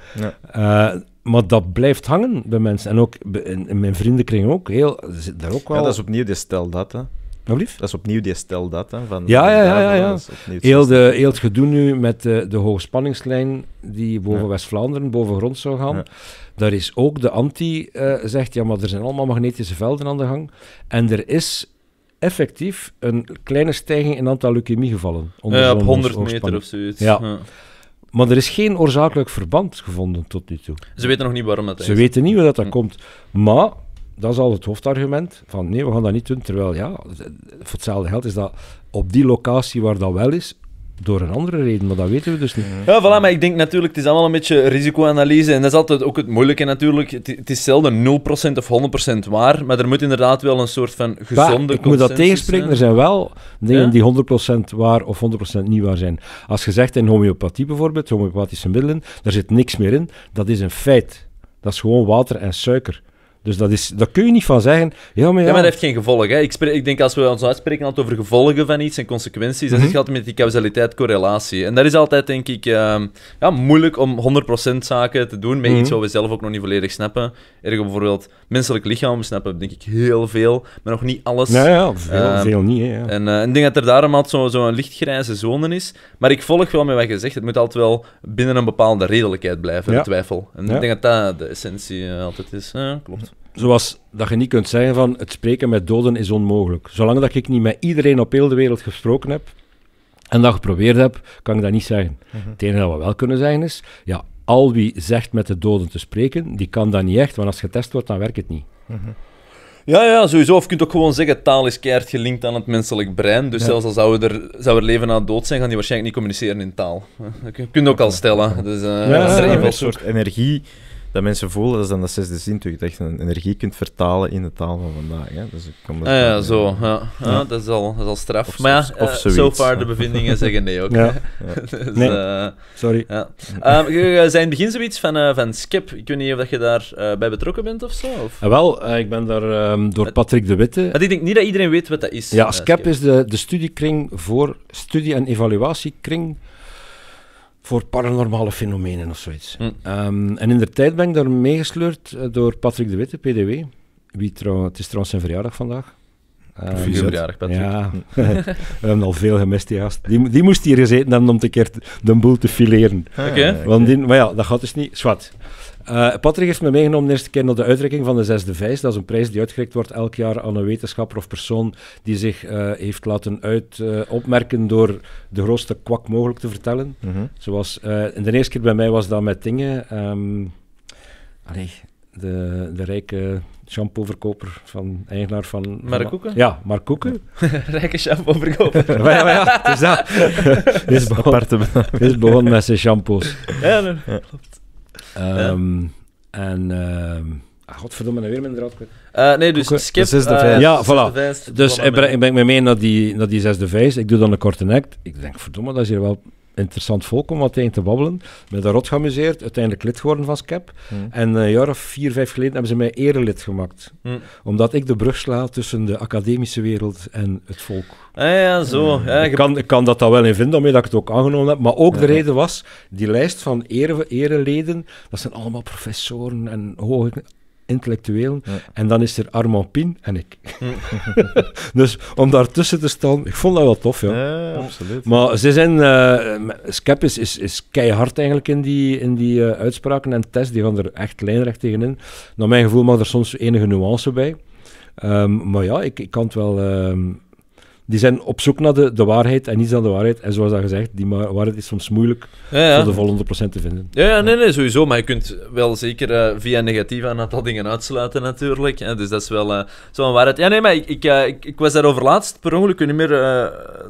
Uh, maar dat blijft hangen bij mensen. En ook in, in mijn vriendenkring ook. Heel, daar ook wel... Ja, dat is opnieuw die stel dat, hè. Dat is opnieuw die stel dat, hè. Van, ja, ja, ja. ja, ja. Heel, de, heel het gedoe nu met de, eh, de hoogspanningslijn die boven West-Vlaanderen, boven grond zou gaan. Daar is ook de anti, eh, zegt, ja, maar er zijn allemaal magnetische velden aan de gang. En er is effectief een kleine stijging in aantal leukemiegevallen. ja, op 100 dus meter of zoiets. Ja. Maar er is geen oorzakelijk verband gevonden tot nu toe. Ze weten nog niet waarom dat is. Ze weten niet hoe dat, dat hm. komt. Maar dat is al het hoofdargument van nee, we gaan dat niet doen. Terwijl ja, voor hetzelfde geld is dat op die locatie waar dat wel is, door een andere reden, maar dat weten we dus niet. Ja, voilà, maar ik denk natuurlijk, het is allemaal een beetje risicoanalyse en dat is altijd ook het moeilijke natuurlijk. Het, is zelden 0% of 100% waar, maar er moet inderdaad wel een soort van gezonde maar, Ik moet dat tegenspreken, er zijn wel dingen die 100% waar of 100% niet waar zijn. Als je zegt in homeopathie bijvoorbeeld, homeopathische middelen, daar zit niks meer in, dat is een feit. Dat is gewoon water en suiker. Dus dat is, dat kun je niet van zeggen. Ja, maar, dat heeft geen gevolg. Hè. Ik, ik denk als we ons uitspreken altijd over gevolgen van iets en consequenties, dan -hmm. dat altijd met die causaliteit correlatie. En dat is altijd, denk ik, ehm, ja, moeilijk om 100% zaken te doen met mhm. iets wat we zelf ook nog niet volledig snappen. Ergens bijvoorbeeld menselijk lichaam snappen, denk ik, heel veel, maar nog niet alles. Ja, ja veel, ehm, veel niet. ja. Eh, en ik denk dat er daarom altijd zo'n zo, een lichtgrijze zone is. Maar ik volg wel met wat je zegt. Het moet altijd wel binnen een bepaalde redelijkheid blijven, in twijfel. En ik denk dat dat de essentie eh, altijd is. klopt. Zoals dat je niet kunt zeggen van het spreken met doden is onmogelijk. Zolang dat ik niet met iedereen op heel de wereld gesproken heb en dat geprobeerd heb, kan ik dat niet zeggen. Mhm. Het enige dat we wel kunnen zeggen is, ja, al wie zegt met de doden te spreken, die kan dat niet echt, want als getest wordt, dan werkt het niet. Mhm. Ja, ja, sowieso. Of je kunt ook gewoon zeggen, taal is keihard gelinkt aan het menselijk brein. Dus zelfs al zou er, zou er leven na dood zijn, gaan die waarschijnlijk niet communiceren in taal. Dat kun je ook al stellen. Dus, eh, dat is er een soort energie dat mensen voelen, dat is dan dat zesde zintuig, dat je een energie kunt vertalen in de taal van vandaag. Hè? Dus ik kom ah ja, zo. Ja. ja. Ah, dat, is al, dat is al straf. Of, maar ja, eh, so far de bevindingen zeggen nee ook. Ja. Dus, eh, Sorry. Ja. Um, je, zei in begin zoiets van, uh, van Skip. Ik weet niet of dat je daar bij betrokken bent of zo. Of? Ah, wel, ik ben daar ehm, door Patrick de Witte. Maar ik denk niet dat iedereen weet wat dat is. Ja, Skip, is de, de studiekring voor studie- en evaluatiekring voor paranormale fenomenen of zoiets. Hm. Ehm, en in de tijd ben ik daar meegesleurd eh, door Patrick de Witte, PDW. Wie trouw, het is trouwens zijn verjaardag vandaag. Ehm, Vier verjaardag, Patrick. Ja, hm. we hebben al veel gemist, die gast. Die, die moest hier gezeten hebben om te keer de boel te fileren. Oké. Want die, maar ja, dat gaat dus niet. Zwart. Eh, Patrick heeft me meegenomen de eerste keer naar de uitreiking van de Zesde Vijs. Dat is een prijs die uitgereikt wordt elk jaar aan een wetenschapper of persoon die zich eh, heeft laten uit, eh, opmerken door de grootste kwak mogelijk te vertellen. Mhm. Zoals, de eerste keer bij mij was dat met dingen. Ehm, de, de rijke shampooverkoper van eigenaar van. Mark Ja, Mark Rijke shampooverkoper. maar ja, ja, is dat. is, begon, met zijn shampoos. Ja, dat klopt. Um, en... Um, Godverdomme, weer minder draad uh, nee, dus Koeken. skip. De zesde uh, ja, voilà. dus ik breng, ik breng me mee naar die, naar die zesde vijs. Ik doe dan een korte act. Ik denk, verdomme, dat is hier wel interessant volk om wat te babbelen. Met de rot geamuseerd, uiteindelijk lid geworden van SCAP. Hmm. En eh, een jaar of vier, vijf geleden hebben ze mij erelid gemaakt. Hmm. Omdat ik de brug sla tussen de academische wereld en het volk. Ah, ja, zo. Eh, ja, ik, kan, kan dat daar wel in vinden, omdat ik het ook aangenomen heb. Maar ook de reden was, die lijst van ere, ereleden, dat zijn allemaal professoren en hoog intellectuelen. En dan is er Armand Pien en ik. dus om daartussen te staan, ik vond dat wel tof, ja. ja absoluut. Maar ze zijn... Uh, Skep is, is, keihard eigenlijk in die, in die eh, uitspraken en tests. Die gaan er echt lijnrecht tegenin. Naar mijn gevoel mag er soms enige nuance bij. Ehm, maar ja, ik, ik kan het wel... Ehm, die zijn op zoek naar de, de waarheid en niets dan de waarheid. En zoals al gezegd, die waarheid is soms moeilijk ja, voor de volgende procent te vinden. Ja, ja, nee, nee, sowieso. Maar je kunt wel zeker eh, via negatief een aantal dingen uitsluiten, natuurlijk. Dus dat is wel zo'n eh, waarheid. Ja, nee, maar ik, eh, ik, ik, was daarover laatst per ongeluk, niet meer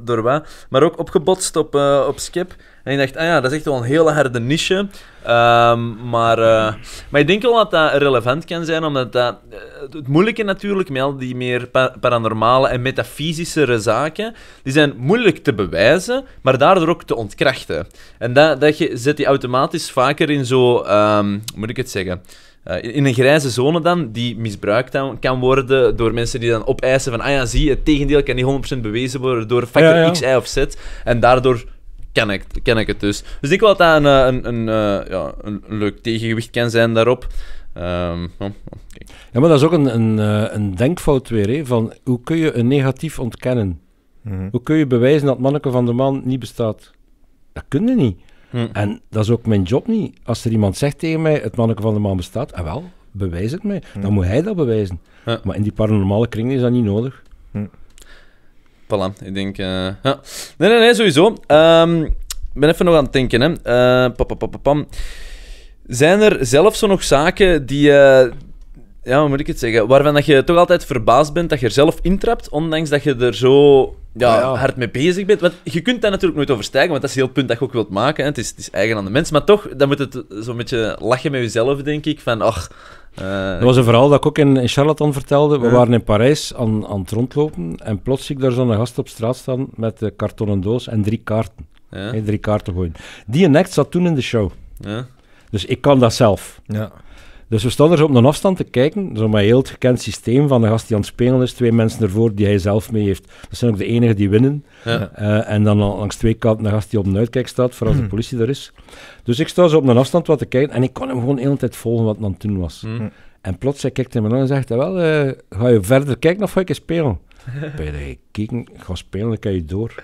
door wat, maar ook opgebotst op, op Skip. En ik dacht, ah ja, dat is echt wel een hele harde niche. Ehm, maar, eh, maar ik denk wel dat dat relevant kan zijn, omdat dat, eh, het moeilijke natuurlijk met al die meer paranormale en metafysischere zaken, die zijn moeilijk te bewijzen, maar daardoor ook te ontkrachten. En dat, dat je, zet die automatisch vaker in zo, ehm, moet ik het zeggen, eh, in een grijze zone dan, die misbruikt kan worden door mensen die dan opeisen van, ah ja, zie, het tegendeel kan niet 100% bewezen worden door factor ja, X, Y of Z. En daardoor ken ik, ken ik het dus. Dus ik wil dat een, eh, een, eh, ja, een, leuk tegengewicht kan zijn daarop. Ehm, ja, maar dat is ook een, een, eh, een denkfout weer. Hè, van hoe kun je een negatief ontkennen? Mhm. Hoe kun je bewijzen dat manneke van de man niet bestaat? Dat kun je niet. Hm. En dat is ook mijn job niet. Als er iemand zegt tegen mij, het manneke van de man bestaat, ah wel, bewijs het mij. Hm. Dan moet hij dat bewijzen. Maar in die paranormale kring is dat niet nodig. Voilà, ik denk... Eh, ja. Nee, nee, nee, sowieso. Ehm, ik ben even nog aan het denken, hè. Uh, eh, pam, pam, pam, Zijn er zelfs zo nog zaken die, eh, ja, hoe moet ik het zeggen? Waarvan dat je toch altijd verbaasd bent dat je er zelf intrapt, ondanks dat je er zo ja, hard mee bezig bent. Want je kunt daar natuurlijk nooit overstijgen, want dat is heel punt dat je ook wilt maken. Het, is, het is eigen aan de mens. Maar toch, dan moet het zo'n beetje lachen met jezelf, denk ik. Van, ach... Eh, dat was een verhaal dat ik ook in, in Charlatan vertelde. We waren in Parijs aan, aan het rondlopen en plots zie ik daar zo'n gast op straat staan met een kartonnen doos en drie kaarten. Ja. drie kaarten gooien. Die act zat toen in de show. Dus ik kan dat zelf. Ja. Dus we stonden er zo op een afstand te kijken, zo met heel het gekend systeem van de gast die aan het spelen is, twee mensen ervoor die hij zelf mee heeft. Dat zijn ook de enigen die winnen. Ja. Eh, en dan langs twee kanten de gast die op een uitkijk staat, vooral als de hmm. politie er is. Dus ik sta zo op een afstand wat te kijken en ik kon hem gewoon de hele tijd volgen wat dan toen was. Hmm. Hmm. En plots, hij kijkt hij me aan en zegt, eh, wel, eh, ga je verder kijken of ga ik eens spelen? ben gekeken, ga spelen, dan kan je door.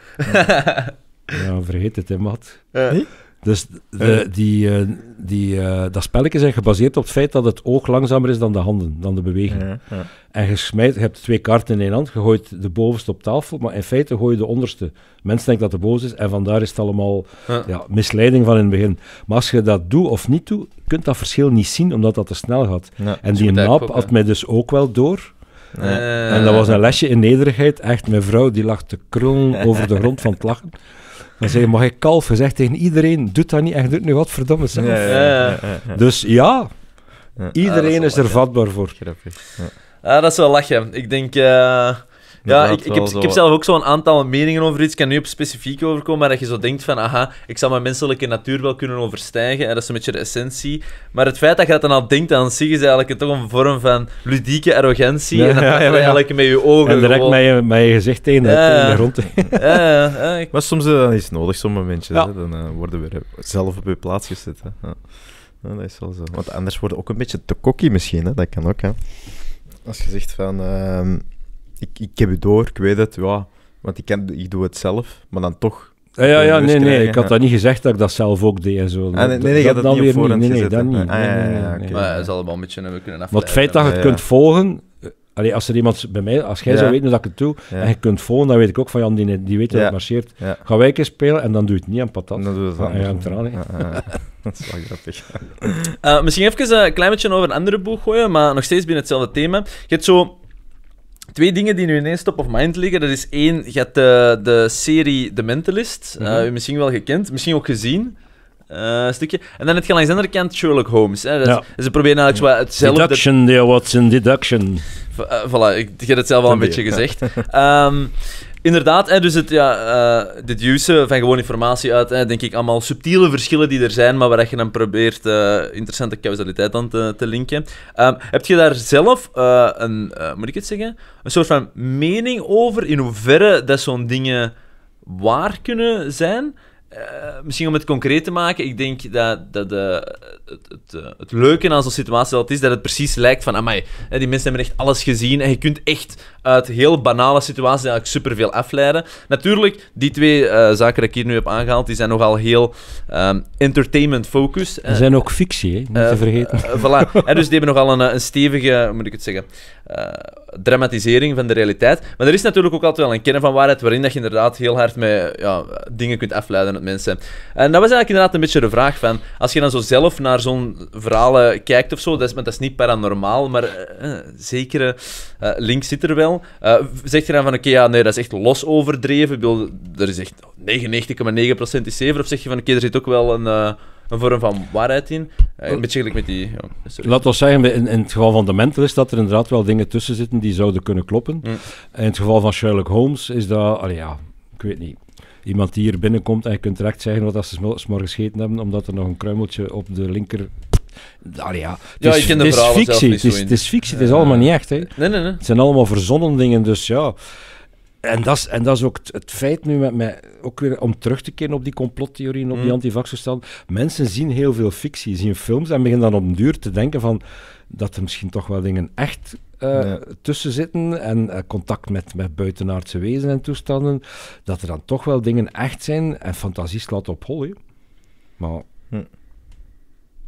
ja, vergeet het, hè, Matt. Dus de, eh. die, eh, die, eh, dat spelletje is gebaseerd op het feit dat het oog langzamer is dan de handen, dan de beweging. En je, smijt, je hebt twee kaarten in één hand, je gooit de bovenste op tafel, maar in feite gooi je de onderste. Mensen denken dat de bovenste is en vandaar is het allemaal misleiding van in het begin. Maar als je dat doet of niet doet, kunt dat verschil niet zien, omdat dat te snel gaat. en dus die naap had mij dus ook wel door. En dat was een lesje in nederigheid. Echt, mijn vrouw die lag te krullen over de grond van het lachen. En zei je, mag ik kalf gezegd tegen iedereen, doet dat niet en doet nu wat verdomme zelf. Dus ja, iedereen is er vatbaar voor. Ja. Ah, dat is wel lachen. Ik denk, eh, ja, ik, ik, heb, ik heb zelf ook zo'n aantal meningen over iets. Ik kan nu op specifiek overkomen, maar dat je zo denkt van, aha, ik zal mijn menselijke natuur wel kunnen overstijgen. En dat is een beetje de essentie. Maar het feit dat je dat dan al denkt aan zich is eigenlijk toch een vorm van ludieke arrogantie. en dan ga je eigenlijk met je ogen. En direct met, je, met je gezicht tegen, de grond. ja, ik... Maar soms eh, is dat iets nodig, sommige mensen. Dan eh, worden we zelf op je plaats gezet. Hè. Ja, dat is wel zo. Want anders worden ook een beetje te kokkie misschien, hè? dat kan ook. Hè? Als je zegt van, ehm, ik, ik heb het door, ik weet het, ja, want ik, kan, ik doe het zelf, maar dan toch. Ja, ja, ja, nee, nee, ik had dat niet gezegd dat ik dat zelf ook deed en zo. Ah, nee, nee, dat, dan weer niet. Nee, nee, dat niet. Ah, ja, Maar dat zal wel een beetje kunnen afleiden. Maar het feit dat je het kunt volgen, eh, als er iemand bij mij, als jij zou weten dat ik het doe, en je kunt volgen, dan weet ik ook van Jan, die, die weet dat het marcheert. Ga wij keer spelen en dan doe je het niet aan patat. Dan doe je het ah, aan. Ja, Dat is wel grappig. Eh, misschien even een klein beetje over een andere boeg gooien, maar nog steeds binnen hetzelfde thema. Je hebt zo Twee dingen die nu ineens top of mind liggen. Dat is één, je hebt de, eh, de serie The Mentalist. Mm misschien wel gekend, misschien ook gezien. Uh, stukje. En dan heb je langs de andere kant Sherlock Holmes. Hè. Dat is, Ze proberen eigenlijk wat hetzelfde... Deduction, there, Watson, deduction. voilà, ik, heb het zelf al een beetje gezegd. Um, Inderdaad, hè, dus het ja, uh, van gewoon informatie uit, hè, denk ik, allemaal subtiele verschillen die er zijn, maar waar je dan probeert eh, interessante causaliteit aan te, linken. Ehm, heb je daar zelf eh, een, moet ik het zeggen, een soort van mening over in hoeverre dat zo'n dingen waar kunnen zijn? Eh, misschien om het concreet te maken, ik denk dat, dat eh, het, eh, het, leuke aan zo'n situatie dat is, dat het precies lijkt van, amai, die mensen hebben echt alles gezien en je kunt echt uit heel banale situaties eigenlijk superveel afleiden. Natuurlijk, die twee zaken die ik hier nu heb aangehaald, die zijn nogal heel ehm, entertainment focus. Ze zijn ook fictie, hè? niet te vergeten. voilà, en dus die hebben nogal een, een stevige, hoe moet ik het zeggen, eh, dramatisering van de realiteit. Maar er is natuurlijk ook altijd wel een kennen van waarheid waarin dat je inderdaad heel hard met ja, dingen kunt afleiden met mensen. En dat was eigenlijk inderdaad een beetje de vraag van, als je dan zo zelf naar zo'n verhalen kijkt of zo, dat is, dat is niet paranormaal, maar uh, zekere link zit er wel. zeg je dan van, oké, ja, nee, dat is echt los overdreven. Ik er is echt 99,9% is zeven. Of zeg je van, oké, er zit ook wel een een vorm van waarheid in. Eh, een oh. beetje gelijk met die... Ja, Laat ons zeggen, in, in, het geval van de mentalist, dat er inderdaad wel dingen tussen zitten die zouden kunnen kloppen. Mm. In het geval van Sherlock Holmes is dat... Allee, ja, ik weet niet iemand die hier binnenkomt en je kunt direct zeggen wat ze morgen gegeten hebben, omdat er nog een kruimeltje op de linker... Allee, ja. Het is, fictie, het is, fictie, het is eh, allemaal niet echt. Hè. Nee, nee, nee. Het zijn allemaal verzonnen dingen, dus ja en dat is, en dat is ook het feit nu met mij, ook weer om terug te keren op die complottheorieën, op die mm. antivaxverstand. Mensen zien heel veel fictie, zien films en beginnen dan op duur te denken van dat er misschien toch wel dingen echt eh, tussen zitten en eh, contact met, met buitenaardse wezen en toestanden, dat er dan toch wel dingen echt zijn en fantasie slaat op hol. Maar, hm.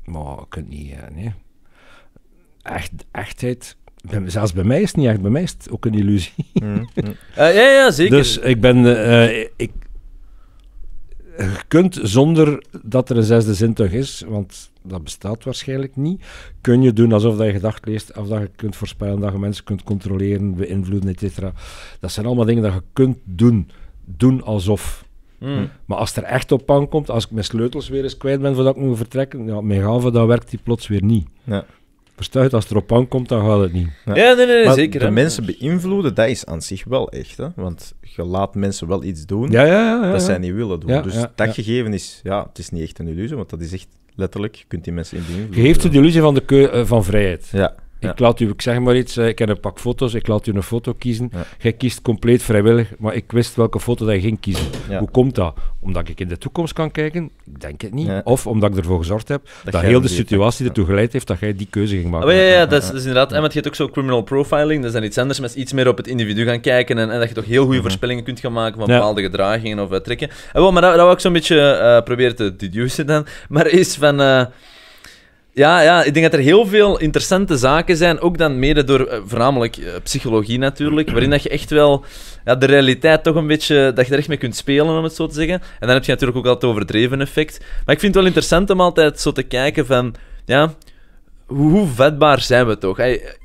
maar je kunt niet, eh, nee. Echt, echtheid zelfs bij mij is het niet echt, bij mij is het ook een illusie. Mm, mm. Eh, ja, ja, zeker. Dus ik ben, eh, ik, je kunt zonder dat er een zesde zintuig is, want dat bestaat waarschijnlijk niet, kun je doen alsof dat je gedacht leest, of dat je kunt voorspellen, dat je mensen kunt controleren, beïnvloeden, et Dat zijn allemaal dingen dat je kunt doen. Doen alsof. Mm. Maar als er echt op aan komt, als ik mijn sleutels weer eens kwijt ben voordat ik moet vertrekken, ja, mijn gave, dan werkt die plots weer niet. Ja. Verstuit, als het erop aankomt, dan gaat het niet. Ja, ja nee, nee, zeker. De mensen beïnvloeden, dat is aan zich wel echt. Hè? Want je laat mensen wel iets doen dat zij niet willen doen. dus dat gegeven is, ja, het is niet echt een illusie, want dat is echt letterlijk, je kunt die mensen in beïnvloeden. Je geeft de illusie van, de eh, van vrijheid. Ja. Ik laat u, ik zeg maar iets, eh, ik heb een pak foto's, ik laat u een foto kiezen. Jij kiest compleet vrijwillig, maar ik wist welke foto dat je ging kiezen. Hoe komt dat? Omdat ik in de toekomst kan kijken? Ik denk het niet. Of omdat ik ervoor gezorgd heb dat, heel de situatie ertoe geleid heeft dat jij die keuze ging maken. Oh, ja, ja, dat is, inderdaad. En wat je hebt ook zo criminal profiling, dat is dan iets anders, maar iets meer op het individu gaan kijken en, en dat je toch heel goede mhm. voorspellingen kunt gaan maken van bepaalde gedragingen of uh, eh, trekken. En wel, maar dat, dat wou ik zo'n beetje uh, proberen te deducen dan. Maar is van... Ja, ja, ik denk dat er heel veel interessante zaken zijn. Ook dan mede door eh, voornamelijk eh, psychologie natuurlijk. Waarin dat je echt wel ja, de realiteit toch een beetje. dat je er echt mee kunt spelen, om het zo te zeggen. En dan heb je natuurlijk ook altijd het overdreven effect. Maar ik vind het wel interessant om altijd zo te kijken van. ja, hoe, vetbaar zijn we toch?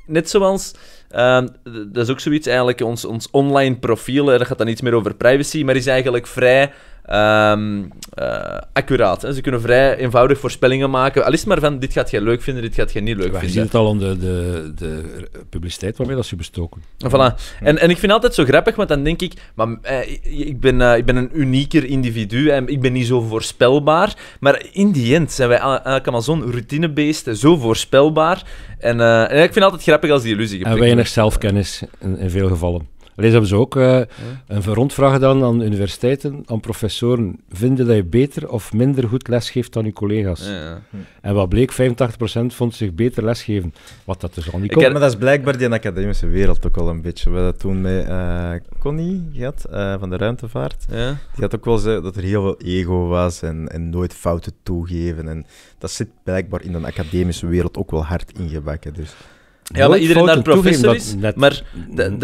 net zoals. Ehm, dat is ook zoiets eigenlijk. Ons, ons online profiel, Er gaat dan iets meer over privacy. maar is eigenlijk vrij Ehm, eh, accuraat. Ze kunnen vrij eenvoudig voorspellingen maken. Al is het maar van, dit gaat jij leuk vinden, dit gaat jij niet leuk vinden. Je ziet het al aan de, de, de publiciteit waarmee dat ze bestoken. Voilà. En, en ik vind het altijd zo grappig, want dan denk ik, maar, eh, ik, ben, eh, ik ben een unieker individu en ik ben niet zo voorspelbaar. Maar in die end zijn wij eigenlijk allemaal zo'n routinebeest, zo voorspelbaar. En, eh, en ik vind het altijd grappig als die illusie. En weinig zelfkennis in veel gevallen. Maar hebben ze ook eh, een rondvraag aan universiteiten, aan professoren. Vinden dat je beter of minder goed lesgeeft dan je collega's? Ja. En wat bleek, 85% vond zich beter lesgeven. Wat dat dus al niet kon. Maar dat is blijkbaar die academische wereld ook al een beetje. We hadden toen met uh, Connie gehad, eh, van de ruimtevaart. Ja. Die had ook wel gezegd dat er heel veel ego was en, en nooit fouten toegeven. En dat zit blijkbaar in de academische wereld ook wel hard ingebakken. Dus. Ja, maar iedereen daar professor is. Net... Maar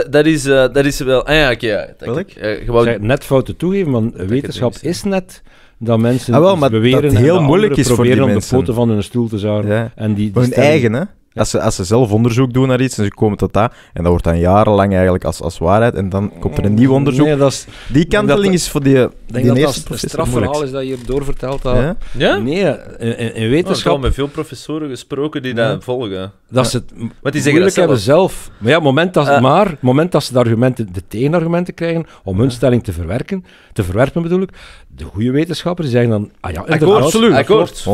dat is, uh, dat is wel. Ah ja, oké. Okay, ik? Uh, gewoon... net fouten toegeven, want wetenschap is net dat mensen ah, wel, beweren dat heel moeilijk is voor die om de poten van hun stoel te zagen. Ja. En die, hun eigen, hè? Als, ze, als ze zelf onderzoek doen naar iets en ze komen tot dat, en dat wordt dan jarenlang eigenlijk als, als waarheid, en dan komt er een nieuw mm, onderzoek. Nee, dat is, die kanteling is voor die, denk die dat eerste dat het strafverhaal is dat je doorvertelt doorverteld. Dat... Ja? Nee, in, in oh, wetenschap... Oh, met veel professoren gesproken die dat volgen. Dat ja. ze het Wat die moeilijk dat hebben zelf. Maar ja, moment dat, eh. maar moment dat ze de, argumenten, de tegenargumenten krijgen om hun stelling te verwerken, te verwerpen bedoel ik, de goede wetenschappers zeggen dan... Ah ja, absoluut. Akkoord, 100%. 100%.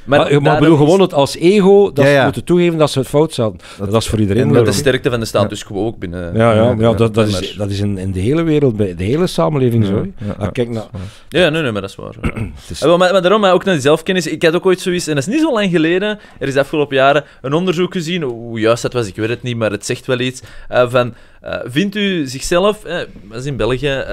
100%. Maar, maar, bedoel, gewoon het als ego, dat moet moeten toegeven dat ze het fout zaten. Dat, is voor iedereen. En de sterkte van de status gewoon ook binnen. Ja, ja, ja dat, dat is, dat is in, in, de hele wereld, bij de hele samenleving zo. Ja, ah, kijk nou. ja nee, nee, maar dat is waar. Eh, maar, daarom maar ook naar die zelfkennis. Ik had ook ooit zoiets, en dat is niet zo lang geleden, er is afgelopen jaren een onderzoek gezien. Hoe juist dat was, ik weet het niet, maar het zegt wel iets. Eh, van, eh, vindt u zichzelf, eh, dat is in België,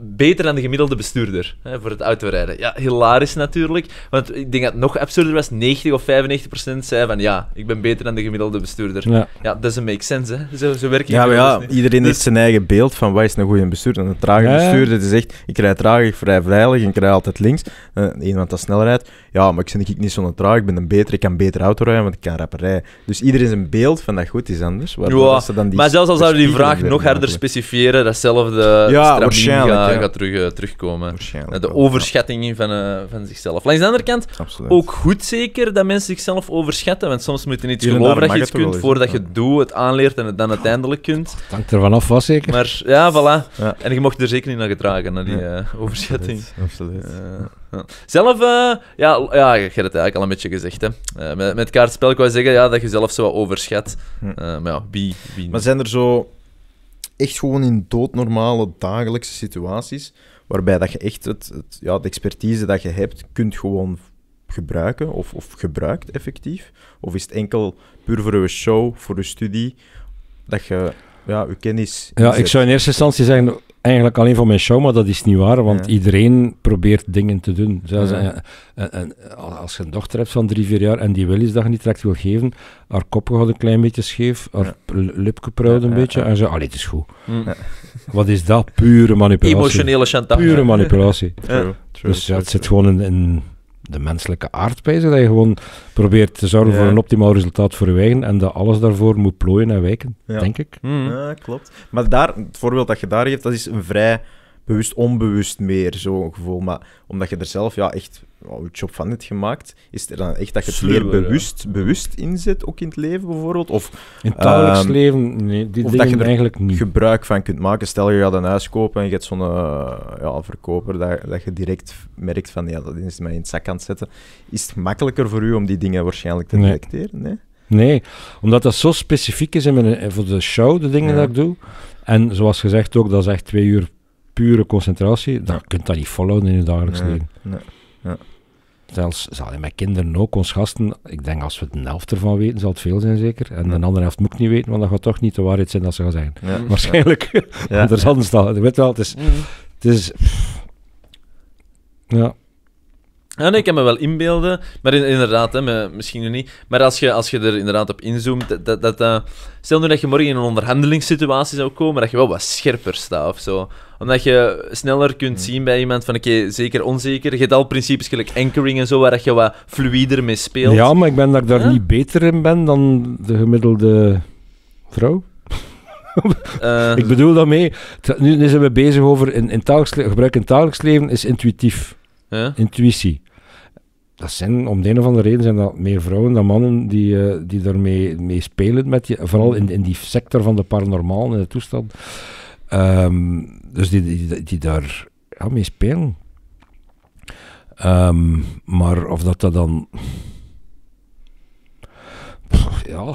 beter dan de gemiddelde bestuurder voor het autorijden? Ja, hilarisch natuurlijk. Want ik denk dat het nog absurder was. 90 of 95 procent zei van ja, ik ben beter dan de gemiddelde bestuurder. Ja, ja dat een make sense, hè. Zo, zo werk Ja, ja, iedereen heeft dus- zijn eigen beeld van wat is een goede bestuurder. Een trage bestuurder die zegt, ik rij traag, ik vrij veilig, ik rij altijd links. Uh, iemand dat snel rijdt, ja, maar ik vind ik niet zo'n traag, ik ben een beter, ik kan beter rijden, want ik kan rapperij. Dus iedereen zijn beeld van dat goed is anders. ze dan die maar zelfs al zouden die vraag nog harder specifieren, datzelfde ja, gaat, terug, eh, terugkomen. de overschatting van, eh, van zichzelf. Langs de andere kant, ook goed zeker dat mensen zichzelf overschatten, want soms moet je niet geloven dat je iets kunt voordat je het doet, het aanleert en het dan uiteindelijk kunt. Het hangt er vanaf, was zeker. Maar ja, voilà. En je mocht er zeker niet naar gedragen, naar die eh, overschatting. Absoluut. Zelf, eh, ja, ja, je hebt het eigenlijk al een beetje gezegd. Hè. Eh, met, met kaartspel kan je zeggen ja, dat je zelf zo wat overschat. Hm. Eh, maar ja, Maar zijn er zo echt gewoon in doodnormale dagelijkse situaties, waarbij dat je echt het, ja, de expertise dat je hebt, kunt gewoon gebruiken of, of gebruikt effectief? Of is het enkel puur voor een show, voor een studie, dat je ja, je kennis... Ja, ik zou in eerste instantie zeggen eigenlijk alleen voor mijn show, maar dat is niet waar, want iedereen probeert dingen te doen. en, eh, eh, eh, als je een dochter hebt van drie, vier jaar en die wil iets dat je niet direct wil geven, haar kop gaat een klein beetje scheef, haar lipje pruilt een beetje en ze, allee, het is goed. Hm. Wat is dat? Pure manipulatie. Emotionele chantage. Pure manipulatie. Dus het zit gewoon in de menselijke aardpijzen Dat je gewoon probeert te zorgen voor een optimaal resultaat voor je eigen en dat alles daarvoor moet plooien en wijken, denk ik. Ja, mm. klopt. Maar daar, het voorbeeld dat je daar geeft, dat is een vrij bewust onbewust meer, zo'n gevoel. Maar omdat je er zelf ja, echt een job van hebt gemaakt, is er dan echt dat je het meer bewust, bewust inzet, ook in het leven bijvoorbeeld? Of, in het dagelijks ehm, leven, nee, die of dat je er eigenlijk niet. gebruik van kunt maken. Stel, je gaat een huis kopen en je hebt zo'n eh, ja, verkoper, dat, dat je direct merkt van, ja, dat is mij in het zak aan het zetten. Is het makkelijker voor u om die dingen waarschijnlijk te nee. detecteren? Nee? omdat dat zo specifiek is in mijn, eh, voor de show, de dingen dat ik doe. En zoals gezegd ook, dat is echt twee uur pure concentratie, dan kunt dat niet volhouden in je dagelijks leven. Nee, ja. mijn met kinderen ook, ons gasten, ik denk als we de helft ervan weten, zal het veel zijn zeker. En ja. de andere helft moet ik niet weten, want dat gaat toch niet de waarheid zijn dat ze gaan zijn. Ja. Waarschijnlijk. Anders anders dan. Weet wel, het is... Mm. Het is ja, ja, ik kan me wel inbeelden, maar inderdaad, hè, misschien nog niet. Maar als je, als je er inderdaad op inzoomt, dat, dat, eh, stel nu dat je morgen in een onderhandelingssituatie zou komen, dat je wel wat scherper staat of zo. Omdat je sneller kunt hmm. zien bij iemand van, oké, zeker, onzeker. Je hebt al principes gelijk anchoring en zo, waar je wat fluider mee speelt. Ja, maar ik ben dat ik daar niet beter in ben dan de gemiddelde vrouw. Eh. ik bedoel daarmee, nu, zijn we bezig over, in, in gebruik in het dagelijks leven is intuïtief. Ja? Intuïtie dat zijn, om de een of andere reden zijn dat meer vrouwen dan mannen die, eh, die daarmee spelen. Met je, vooral in, in die sector van de paranormaal en de toestand. Ehm, dus die, die, die daar ja, mee spelen. Ehm, maar of dat dat dan. ja.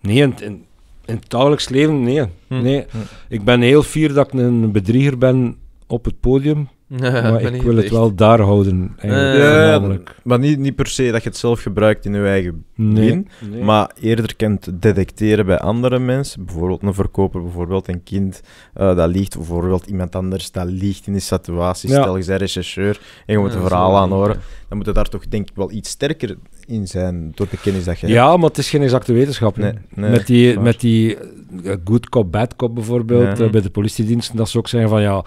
Nee, in, in, in, het dagelijks leven, nee. Hm. nee. Hm. Ik ben heel fier dat ik een bedrieger ben op het podium maar ik, wil het wel daar houden. Eigenlijk, maar niet, niet per se dat je het zelf gebruikt in je eigen nee. maar eerder kunt detecteren bij andere mensen. Bijvoorbeeld een verkoper, bijvoorbeeld een kind eh, dat liegt, bijvoorbeeld iemand anders dat liegt in die situatie. Stel, je bent rechercheur en je moet een verhaal aanhoren. Dan moet je daar toch denk ik wel iets sterker in zijn door de kennis dat je hebt. Ja, maar het is geen exacte wetenschap. Nee, met, die, met die eh, good cop, bad cop bijvoorbeeld, eh, bij de politiediensten, dat ze ook zeggen van ja,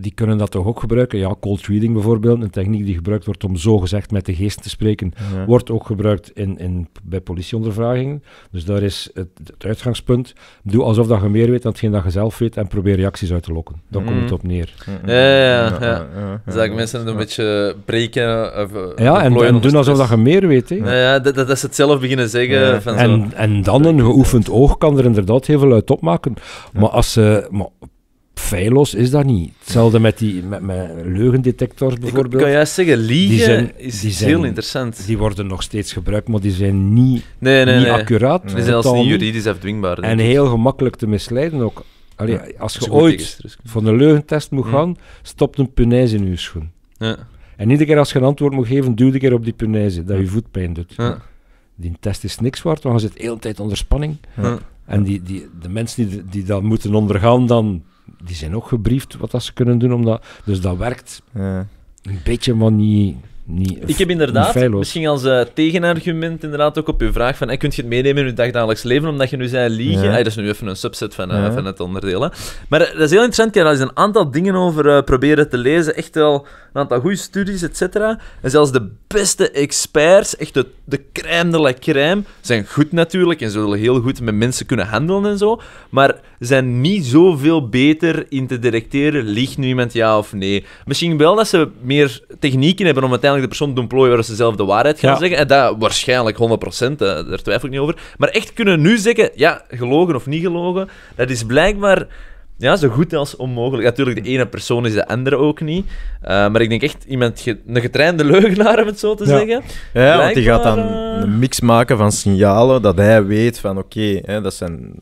die kunnen dat dat toch ook gebruiken. Ja, cold reading bijvoorbeeld, een techniek die gebruikt wordt om zogezegd met de geest te spreken, wordt ook gebruikt in, in, bij politieondervragingen. Dus daar is het, het, uitgangspunt. Doe alsof dat je meer weet dan hetgeen dat je zelf weet en probeer reacties uit te lokken. Dan mm. komt mhm. het op neer. Ja, ja, ja. ja. mensen een beetje breken. Of, eh, ja, en, doen alsof dat je meer weet. Ja, dat, is het zelf beginnen zeggen. Van en, zo. en dan een geoefend oog kan er inderdaad heel veel uit opmaken. Maar als ze... Feillos is dat niet. Hetzelfde met die met, met leugendetectors bijvoorbeeld. Ik kan juist zeggen, liegen die zijn, is die zijn, heel interessant. Die worden nog steeds gebruikt, maar die zijn niet, niet accuraat. Die zijn zelfs niet juridisch afdwingbaar. En heel gemakkelijk te misleiden ook. als je ooit van een leugentest moet hm. gaan, stopt een punaise in je schoen. Ja. En iedere keer als je een antwoord moet geven, duw de keer op die punaise, dat je voet pijn doet. Die test is niks waard, want je zit de hele tijd onder spanning. En die, die, de mensen die, die dat moeten ondergaan dan die zijn ook gebriefd wat dat ze kunnen doen. Omdat, dus dat werkt een beetje, maar niet... Ik heb inderdaad, misschien als eh, tegenargument, inderdaad ook op uw vraag van, hey, eh, kun je het meenemen in je dagelijks leven, omdat je nu zei liegen. Ja. dat is nu even een subset van, eh, van het onderdeel. Maar dat is heel interessant, ik heb een aantal dingen over proberen te lezen. Echt wel een aantal goede studies, et cetera. En zelfs de beste experts, echt de, de crème de la crème, zijn goed natuurlijk en zullen heel goed met mensen kunnen handelen en zo, maar zijn niet zoveel beter in te detecteren, liegt nu iemand ja of nee. Misschien wel dat ze meer technieken hebben om uiteindelijk de persoon doen plooien waar ze zelf de waarheid gaan zeggen. En dat waarschijnlijk 100%, eh, daar twijfel ik niet over. Maar echt kunnen nu zeggen, ja, gelogen of niet gelogen, dat is blijkbaar ja, zo goed als onmogelijk. Natuurlijk, de ene persoon is de andere ook niet. Eh, maar ik denk echt iemand, een getrainde leugenaar, om het zo te zeggen. Ja, want die gaat dan eh, een mix maken van signalen dat hij weet van oké, dat zijn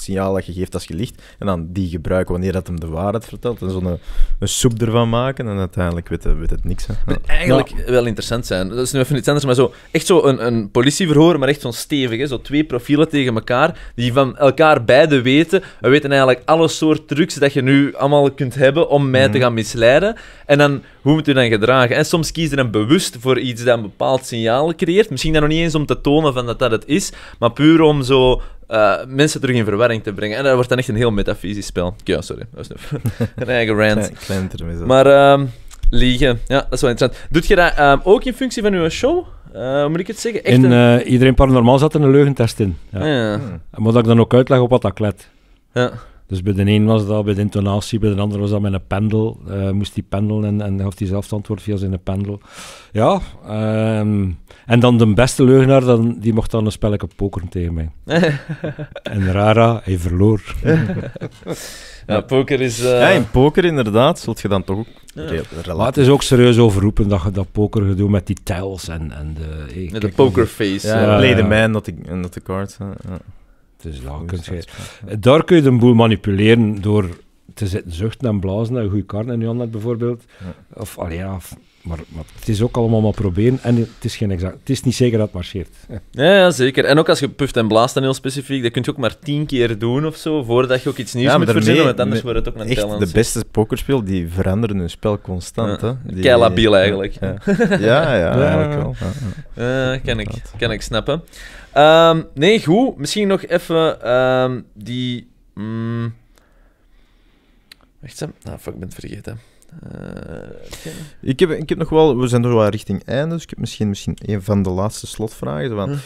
signaal dat je geeft als je licht. En dan die gebruiken wanneer dat hem de waarheid vertelt. En zo'n een, eh, een soep ervan maken. En uiteindelijk weet, het, eh, weet het niks. Hè. Eigenlijk wel interessant zijn. Dat is nu even iets anders. Maar zo, echt zo een, een politieverhoor, maar echt zo'n stevig. Hè? Zo twee profielen tegen elkaar. Die van elkaar beide weten. We weten eigenlijk alle soort trucs dat je nu allemaal kunt hebben om mij te mhm. gaan misleiden. En dan hoe moet u dan gedragen? En soms kiezen je dan bewust voor iets dat een bepaald signaal creëert. Misschien dan nog niet eens om te tonen van dat dat het is, maar puur om zo eh, mensen terug in verwarring te brengen. En dat wordt dan echt een heel metafysisch spel. Ja, sorry. Dat was een eigen rant. maar ehm, liegen, ja, dat is wel interessant. Doet je dat ehm, ook in functie van uw show? Eh, moet ik het zeggen? Echt in eh, Iedereen Paranormaal zat er een leugentest in. Ja. Ah, ik dan ook uitleggen op wat dat klet. Ja. Dus bij de een was dat bij de intonatie, bij de ander was dat met een pendel. Eh, moest hij pendelen en, en gaf hij zelf het antwoord via zijn pendel. Ja, ehm, en dan de beste leugenaar, dan, die mocht dan een spelletje poker tegen mij. en Rara, hij verloor. ja, poker is... Uh... in poker inderdaad, zult je dan toch ook... Ja. Maar het is ook serieus overroepen dat je dat pokergedoe met die tiles en, en de... de pokerface. Ja, play the man, dat the, not the cards. Dus daar kun, je, de boel manipuleren door te zitten zuchten en blazen een goede in en handen bijvoorbeeld. Of, allee, ja, maar, maar, het is ook allemaal maar proberen en het is, geen exact, het is niet zeker dat het marcheert. Ja, zeker. En ook als je puft en blaast dan heel specifiek, dat kun je ook maar tien keer doen of zo, voordat je ook iets nieuws moet verzinnen, want anders wordt het ook een echt de beste pokerspel, die veranderen hun spel constant. Ja. eigenlijk. Ja, ja, eigenlijk wel. Uh, kan, ik, kan ik snappen. Ehm, nee, goed. Misschien nog even ehm, die... Um... Wacht eens. Ah, fuck, ik ben het vergeten. Eh, ik, heb, ik heb nog wel, we zijn er wel richting einde, dus ik heb misschien, misschien een van de laatste slotvragen. Van, hm.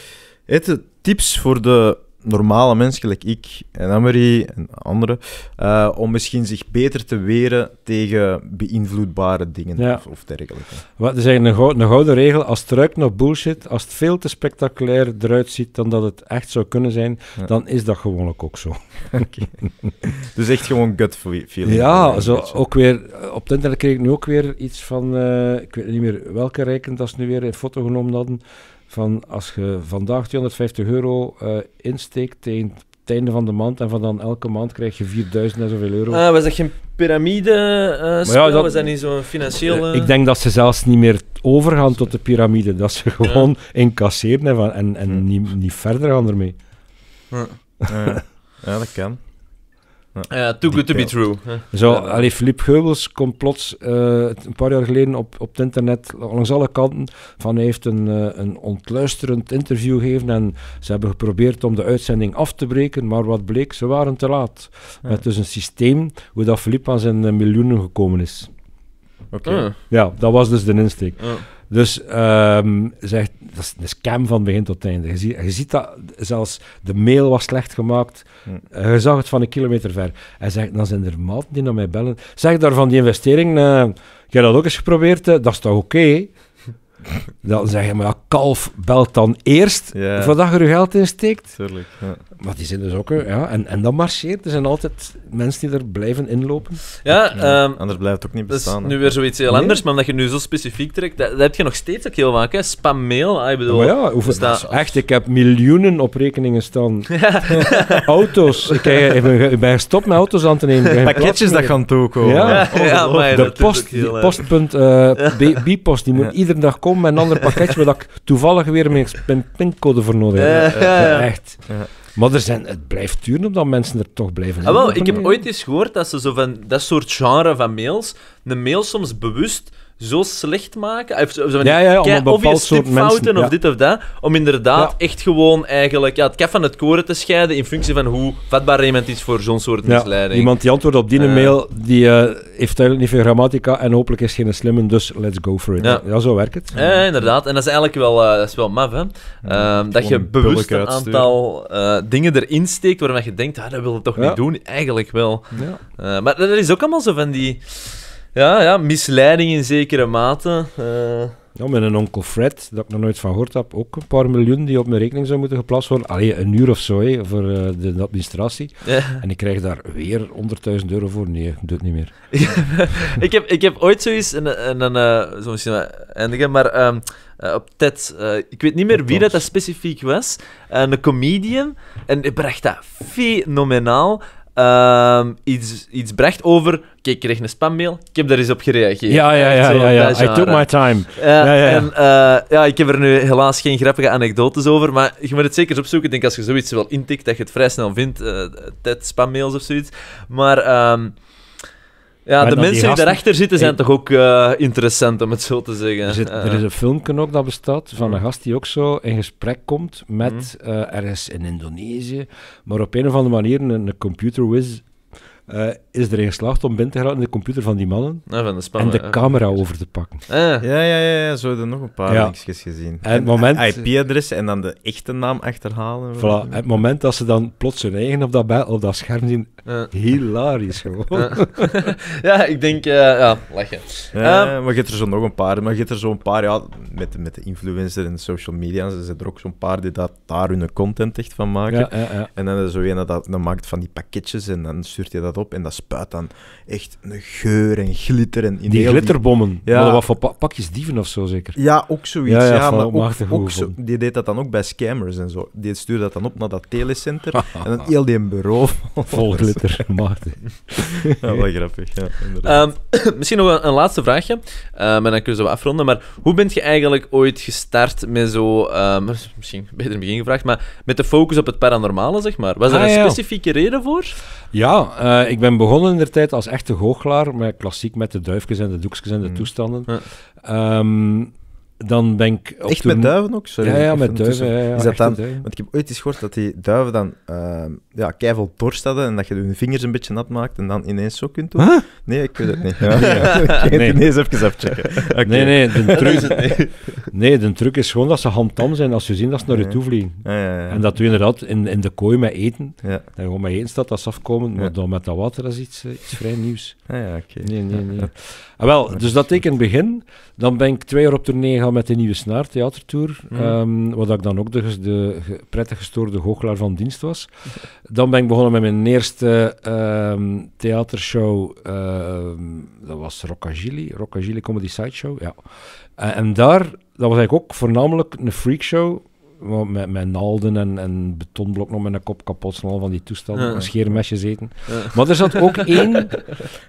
eh, tips voor de normale mens, ik en Amery en anderen, eh, om misschien zich beter te weren tegen beïnvloedbare dingen of, dergelijke. Wat is eigenlijk een, go gouden regel: als het ruikt naar bullshit, als het veel te spectaculair eruit ziet dan dat het echt zou kunnen zijn, dan is dat gewoonlijk ook zo. dus echt gewoon gut feeling. Ja, eh, zo, ook weer, op het internet kreeg ik nu ook weer iets van, eh, ik weet niet meer welke ze nu weer een foto genomen hadden van als je vandaag 250 euro eh, insteekt tegen het einde van de maand en van dan elke maand krijg je 4000 en zoveel euro. Ah, was dat geen piramide? Uh, ja, was niet zo'n financieel? Eh, ik denk dat ze zelfs niet meer overgaan tot de piramide. Dat ze gewoon ja. incasseren en, en, en hm. niet, niet verder gaan ermee. Ja, ja dat kan. Eh, ja. too good to be true. Zo, Philippe Geubels komt plots eh, een paar jaar geleden op, op het internet langs alle kanten van hij heeft een, eh, een ontluisterend interview gegeven en ze hebben geprobeerd om de uitzending af te breken, maar wat bleek, ze waren te laat. Ja. Het is een systeem hoe dat Philippe aan zijn miljoenen gekomen is. Oké. Ah. Ja, dat was dus de insteek. Dus um, zegt, dat is een scam van begin tot einde. Je, ziet, je ziet dat, zelfs de mail was slecht gemaakt. Hm. Eh, je zag het van een kilometer ver. Hij zegt, dan zijn er maten die naar mij bellen. Zeg, daar van die investering, uh, eh, jij dat ook eens geprobeerd? Eh, dat is toch oké? Dan zeg je, maar kalf belt dan eerst voordat je er geld in Tuurlijk, ja. Maar die zijn dus ook, ja. En, en dat marcheert. Er zijn altijd mensen die er blijven inlopen. Ja, ehm, anders blijft het ook niet bestaan. nu weer zoiets heel anders, maar omdat je nu zo specifiek trekt, dat, dat heb je nog steeds ook heel vaak, Spammail, Spam-mail, ah, ik bedoel... Maar ja, echt, ik heb miljoenen op rekeningen staan. auto's. Ik, ik ben gestopt met auto's aan te nemen. Pakketjes dat gaan toekomen. Ja, ja, oh, de post, die, postpunt, eh, die moet iedere dag komen met een ander pakketje waar ik toevallig weer mijn, pincode voor nodig heb. Echt. Maar er zijn, het blijft duren omdat mensen er toch blijven ah, wel, Ik heb ooit eens gehoord dat ze zo van dat soort genre van mails, de mail soms bewust zo slecht maken. Of, zo ja, ja, of dit of dat. Om inderdaad echt gewoon eigenlijk ja, het kaf van het koren te scheiden in functie van hoe vatbaar iemand is voor zo'n soort misleiding. Iemand die antwoordt op die eh. mail, die eh, heeft duidelijk niet veel grammatica en hopelijk is geen slimme, dus let's go for it. Ja, zo werkt het. Ja, eh, inderdaad. En dat is eigenlijk wel, dat is wel maf, hè. Ehm, dat je bewust een aantal dingen erin steekt waarvan je denkt, ah, dat wil ik toch niet doen? Eigenlijk wel. Maar dat is ook allemaal zo van die... Ja, ja, misleiding in zekere mate. Eh. Ja, met een onkel Fred, dat ik nog nooit van gehoord heb, ook een paar miljoen die op mijn rekening zou moeten geplaatst worden. Allee, een uur of zo voor eh, de administratie. En ik krijg daar weer 100.000 euro voor. Nee, ik doe het niet meer. ik, heb, ik heb ooit zoiets, en, een eh, zo misschien eindigen, maar ehm, op TED, ik weet niet meer wie dat, dat specifiek was, een comedian, en ik bracht dat fenomenaal. Ehm, iets, iets bracht over. Kijk, ik kreeg een spammail. Ik heb daar eens op gereageerd. Ja, ja, ja. ja, ja. I took my time. Eh, ja, ja, en, eh, ja, ik heb er nu helaas geen grappige anekdotes over. Maar je moet het zeker eens opzoeken. Ik denk als je zoiets wel intikt, dat je het vrij snel vindt. Uh, spammails of zoiets. Maar. Um, ja, de mensen die, daar daarachter zitten zijn toch ook eh, interessant, om het zo te zeggen. Er, zit, er is een filmpje ook dat bestaat van mm. een gast die ook zo in gesprek komt met uh, ergens in Indonesië, maar op een of andere manier een, computer wiz uh, is erin geslaagd om binnen te gaan in de computer van die mannen van de en de camera over te pakken. Ah. Ja, ja, ja, zo er nog een paar ja. gezien. En moment... IP-adres en dan de echte naam achterhalen. Voilà, het moment dat ze dan plots hun eigen op dat, op dat scherm zien, hilarisch gewoon. Ja, ik denk, eh, ja, lachen. Ehm, ja, maar je hebt er zo nog een paar, maar je hebt er zo een paar, ja, met, met de influencer en social media, ze zijn er ook zo'n paar die dat, daar hun content echt van maken. En dan is er zo een dat, dat maakt van die pakketjes en dan stuurt je dat op en dat spuit dan echt een geur en glitter. En die glitterbommen, wat voor pakjes dieven of zo zeker? Ja, ook zoiets. Ja, maar ook, ook zo, die deed dat dan ook bij scammers en zo. Die stuurde dat dan op naar dat telecenter en dan heel die bureau vol glitter. Machtig. ja, wel grappig. Ehm, misschien nog een, laatste vraagje, maar ehm, en dan kunnen we afronden. Maar hoe bent je eigenlijk ooit gestart met zo, ehm, misschien beter in het begin gevraagd, maar met de focus op het paranormale, zeg maar? Was er ah, een specifieke reden voor? Ja, eh, eh, ik ben begonnen in de tijd als echte goochelaar, maar klassiek met de duifjes en de doekjes en de mm. toestanden. Ehm, dan ben ik... Op echt met duiven ook? ja, ja, met duiven. Ja, ja, Want ik heb ooit eens gehoord dat die duiven dan uh, ja, dorst hadden en dat je hun vingers een beetje nat maakt en dan ineens zo kunt doen. Nee, ik weet het niet. Ja, ja. nee. ineens even afchecken. Okay. Nee, nee de, truc, nee, de truc is gewoon dat ze handtam zijn als je ziet dat ze naar je toe vliegen. En dat je inderdaad in, in de kooi met eten, ja. dat gewoon met eten staat, dat ze afkomen, maar dan met dat water, dat is iets, eh, iets vrij nieuws. Ah, ja, oké. Nee, nee, nee. Ah, wel, dus dat teken in het begin... Dan ben ik twee jaar op tournee gegaan met de Nieuwe Snaar Theatertour. Mhm. Ehm, wat ik dan ook de, de prettig gestoorde goochelaar van dienst was. Dan ben ik begonnen met mijn eerste ehm, theatershow. Ehm, dat was Roccagili, Roccagili Comedy Sideshow. Ja. Eh, en daar, dat was eigenlijk ook voornamelijk een freakshow met, met naalden en, en betonblok nog met een kop kapot al van die toestellen, ja. scheermesjes eten. Maar er zat ook één...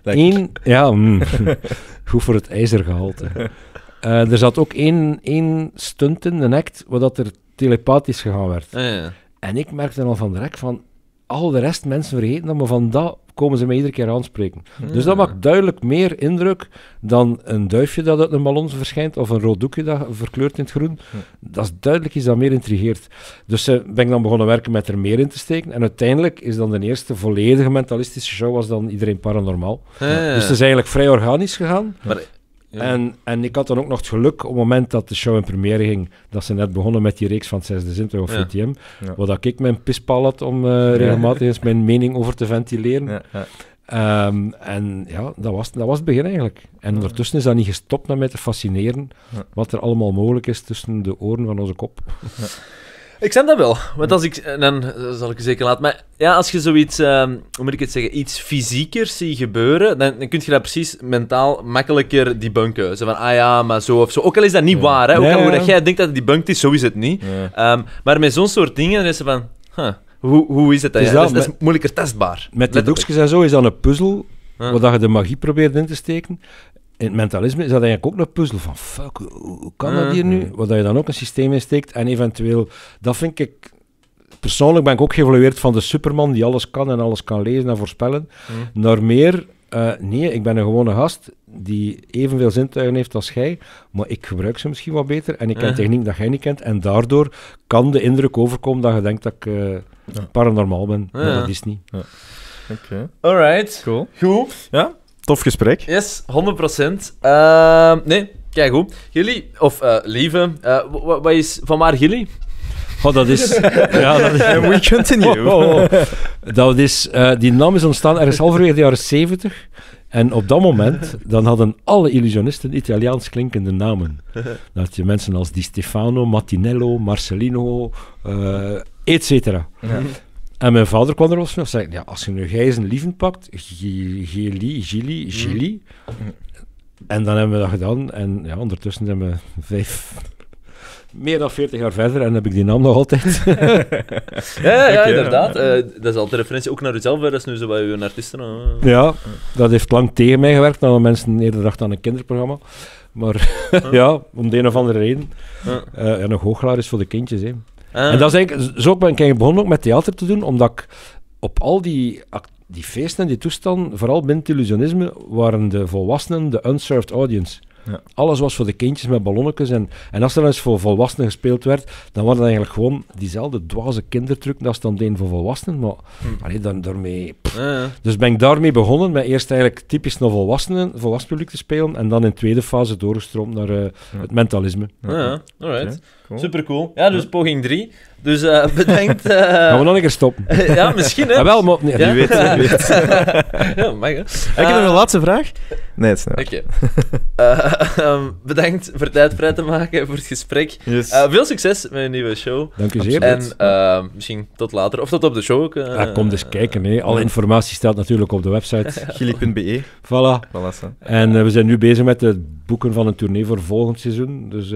één ja, mm, goed voor het ijzergehalte. Uh, er zat ook één, één stunt in, een act, waar dat er telepathisch gegaan werd. Ah, ja, en ik merkte al van direct van, al de rest mensen vergeten dat, maar van dat komen ze me iedere keer aanspreken. Dus dat maakt duidelijk meer indruk dan een duifje dat uit een ballon verschijnt of een rood doekje dat verkleurt in het groen. Dat is duidelijk iets dat meer intrigeert. Dus uh, ben ik dan begonnen werken met er meer in te steken. En uiteindelijk is dan de eerste volledige mentalistische show was dan Iedereen Paranormaal. Dus het is eigenlijk vrij organisch gegaan. En, en ik had dan ook nog het geluk, op het moment dat de show in première ging, dat ze net begonnen met die reeks van het zesde zintuig of VTM, ja. ik mijn pispal had om eh, regelmatig eens mijn mening over te ventileren. Ehm, en ja, dat was, dat was het begin eigenlijk. En ondertussen is dat niet gestopt met mij te fascineren, wat er allemaal mogelijk is tussen de oren van onze kop. Ik snap dat wel. Want als ik, en dan eh, zal ik je zeker laten. Maar ja, als je zoiets, ehm, hoe moet ik het zeggen, iets fysieker zie gebeuren, dan, dan kun je dat precies mentaal makkelijker debunken. ze van, ah ja, maar zo of zo. Ook al is dat niet waar, hè. Ook al hoe dat jij denkt dat het debunked is, zo is het niet. Ehm, maar met zo'n soort dingen, dan is het van, huh, hoe, hoe is het dan? dat, ja? dat, is, dat is moeilijker testbaar Met de doekjes en zo is dat een puzzel, waar je de magie probeert in te steken in het mentalisme is dat eigenlijk ook een puzzel van fuck, hoe kan dat ah, hier nu? Wat je dan ook een systeem insteekt en eventueel, dat vind ik persoonlijk ben ik ook geëvolueerd van de Superman die alles kan en alles kan lezen en voorspellen. Hm. Naar meer, eh, nee, ik ben een gewone gast die evenveel zintuigen heeft als jij, maar ik gebruik ze misschien wat beter en ik ken technieken ah. techniek dat jij niet kent. En daardoor kan de indruk overkomen dat je denkt dat ik eh, paranormaal ben. Maar ah, dat is niet. Ja. Oké. Okay. Alright. Cool. Goed. Ja? Tof gesprek. Yes, 100%. Uh, ehm, nee, kijk goed. Jullie, of uh, lieve, eh, wat is van waar jullie? Oh, dat is. ja, we continue. Oh, oh, oh. dat is, eh, die naam is ontstaan ergens halverwege de jaren 70. En op dat moment, dan hadden alle illusionisten Italiaans klinkende namen. Dat je mensen als Di Stefano, Martinello, Marcelino, uh, et cetera. Ja. En mijn vader kwam er al snel zei, ja, als je nu gijzen lieven pakt, gili, gili, mm. gili. En dan hebben we dat gedaan. En ja, ondertussen zijn we vijf, meer dan 40 jaar verder en heb ik die naam nog altijd. ja, ja, inderdaad. Eh, dat is altijd een referentie ook naar uzelf Dat is nu zo bij je artiesten. Uh. Ja, dat heeft lang tegen mij gewerkt. Dan mensen eerder dachten aan een kinderprogramma. Maar ja, om de een of andere reden. Uh, eh, en nog hooglaar is voor de kindjes. Hè. Eh? En dat is eigenlijk, zo ben ik begonnen ook met theater te doen, omdat ik op al die die feesten en die toestanden, vooral binnen het illusionisme, waren de volwassenen de unserved audience. Ja. Alles was voor de kindjes met ballonnetjes. En, en als er dan eens voor volwassenen gespeeld werd, dan waren het eigenlijk gewoon diezelfde dwaze kindertruc als dan deden voor volwassenen. Maar hm. dan, daarmee, Dus ben ik daarmee begonnen, met eerst eigenlijk typisch naar volwassenen, volwassen publiek te spelen. En dan in tweede fase doorgestroomd naar eh, het mentalisme. Ja, alright supercool Super cool. Ja, dus poging 3. Dus eh, bedankt. Eh, Gaan we nog een keer stoppen? ja, misschien hè? Ja, ah, wel, maar nee, je weet. ja, mag, hè? Eh, heb je nog een laatste vraag? Nee, het is niet. Oké. Ehm, bedankt voor tijd vrij te maken voor het gesprek. veel succes met je nieuwe show. Dank je zeer. En misschien tot later of tot op de show ook. ja, ah, kom dus kijken. Hè. Alle informatie staat natuurlijk op de website. Gili.be. Voilà. en we zijn nu bezig met het boeken van een tournee voor volgend seizoen. Dus.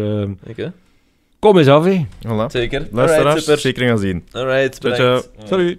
Kom eens af, hé. Voilà. Zeker. Luisteraars, zeker gaan zien. Alright, bedankt. Ciao, ciao. Sorry.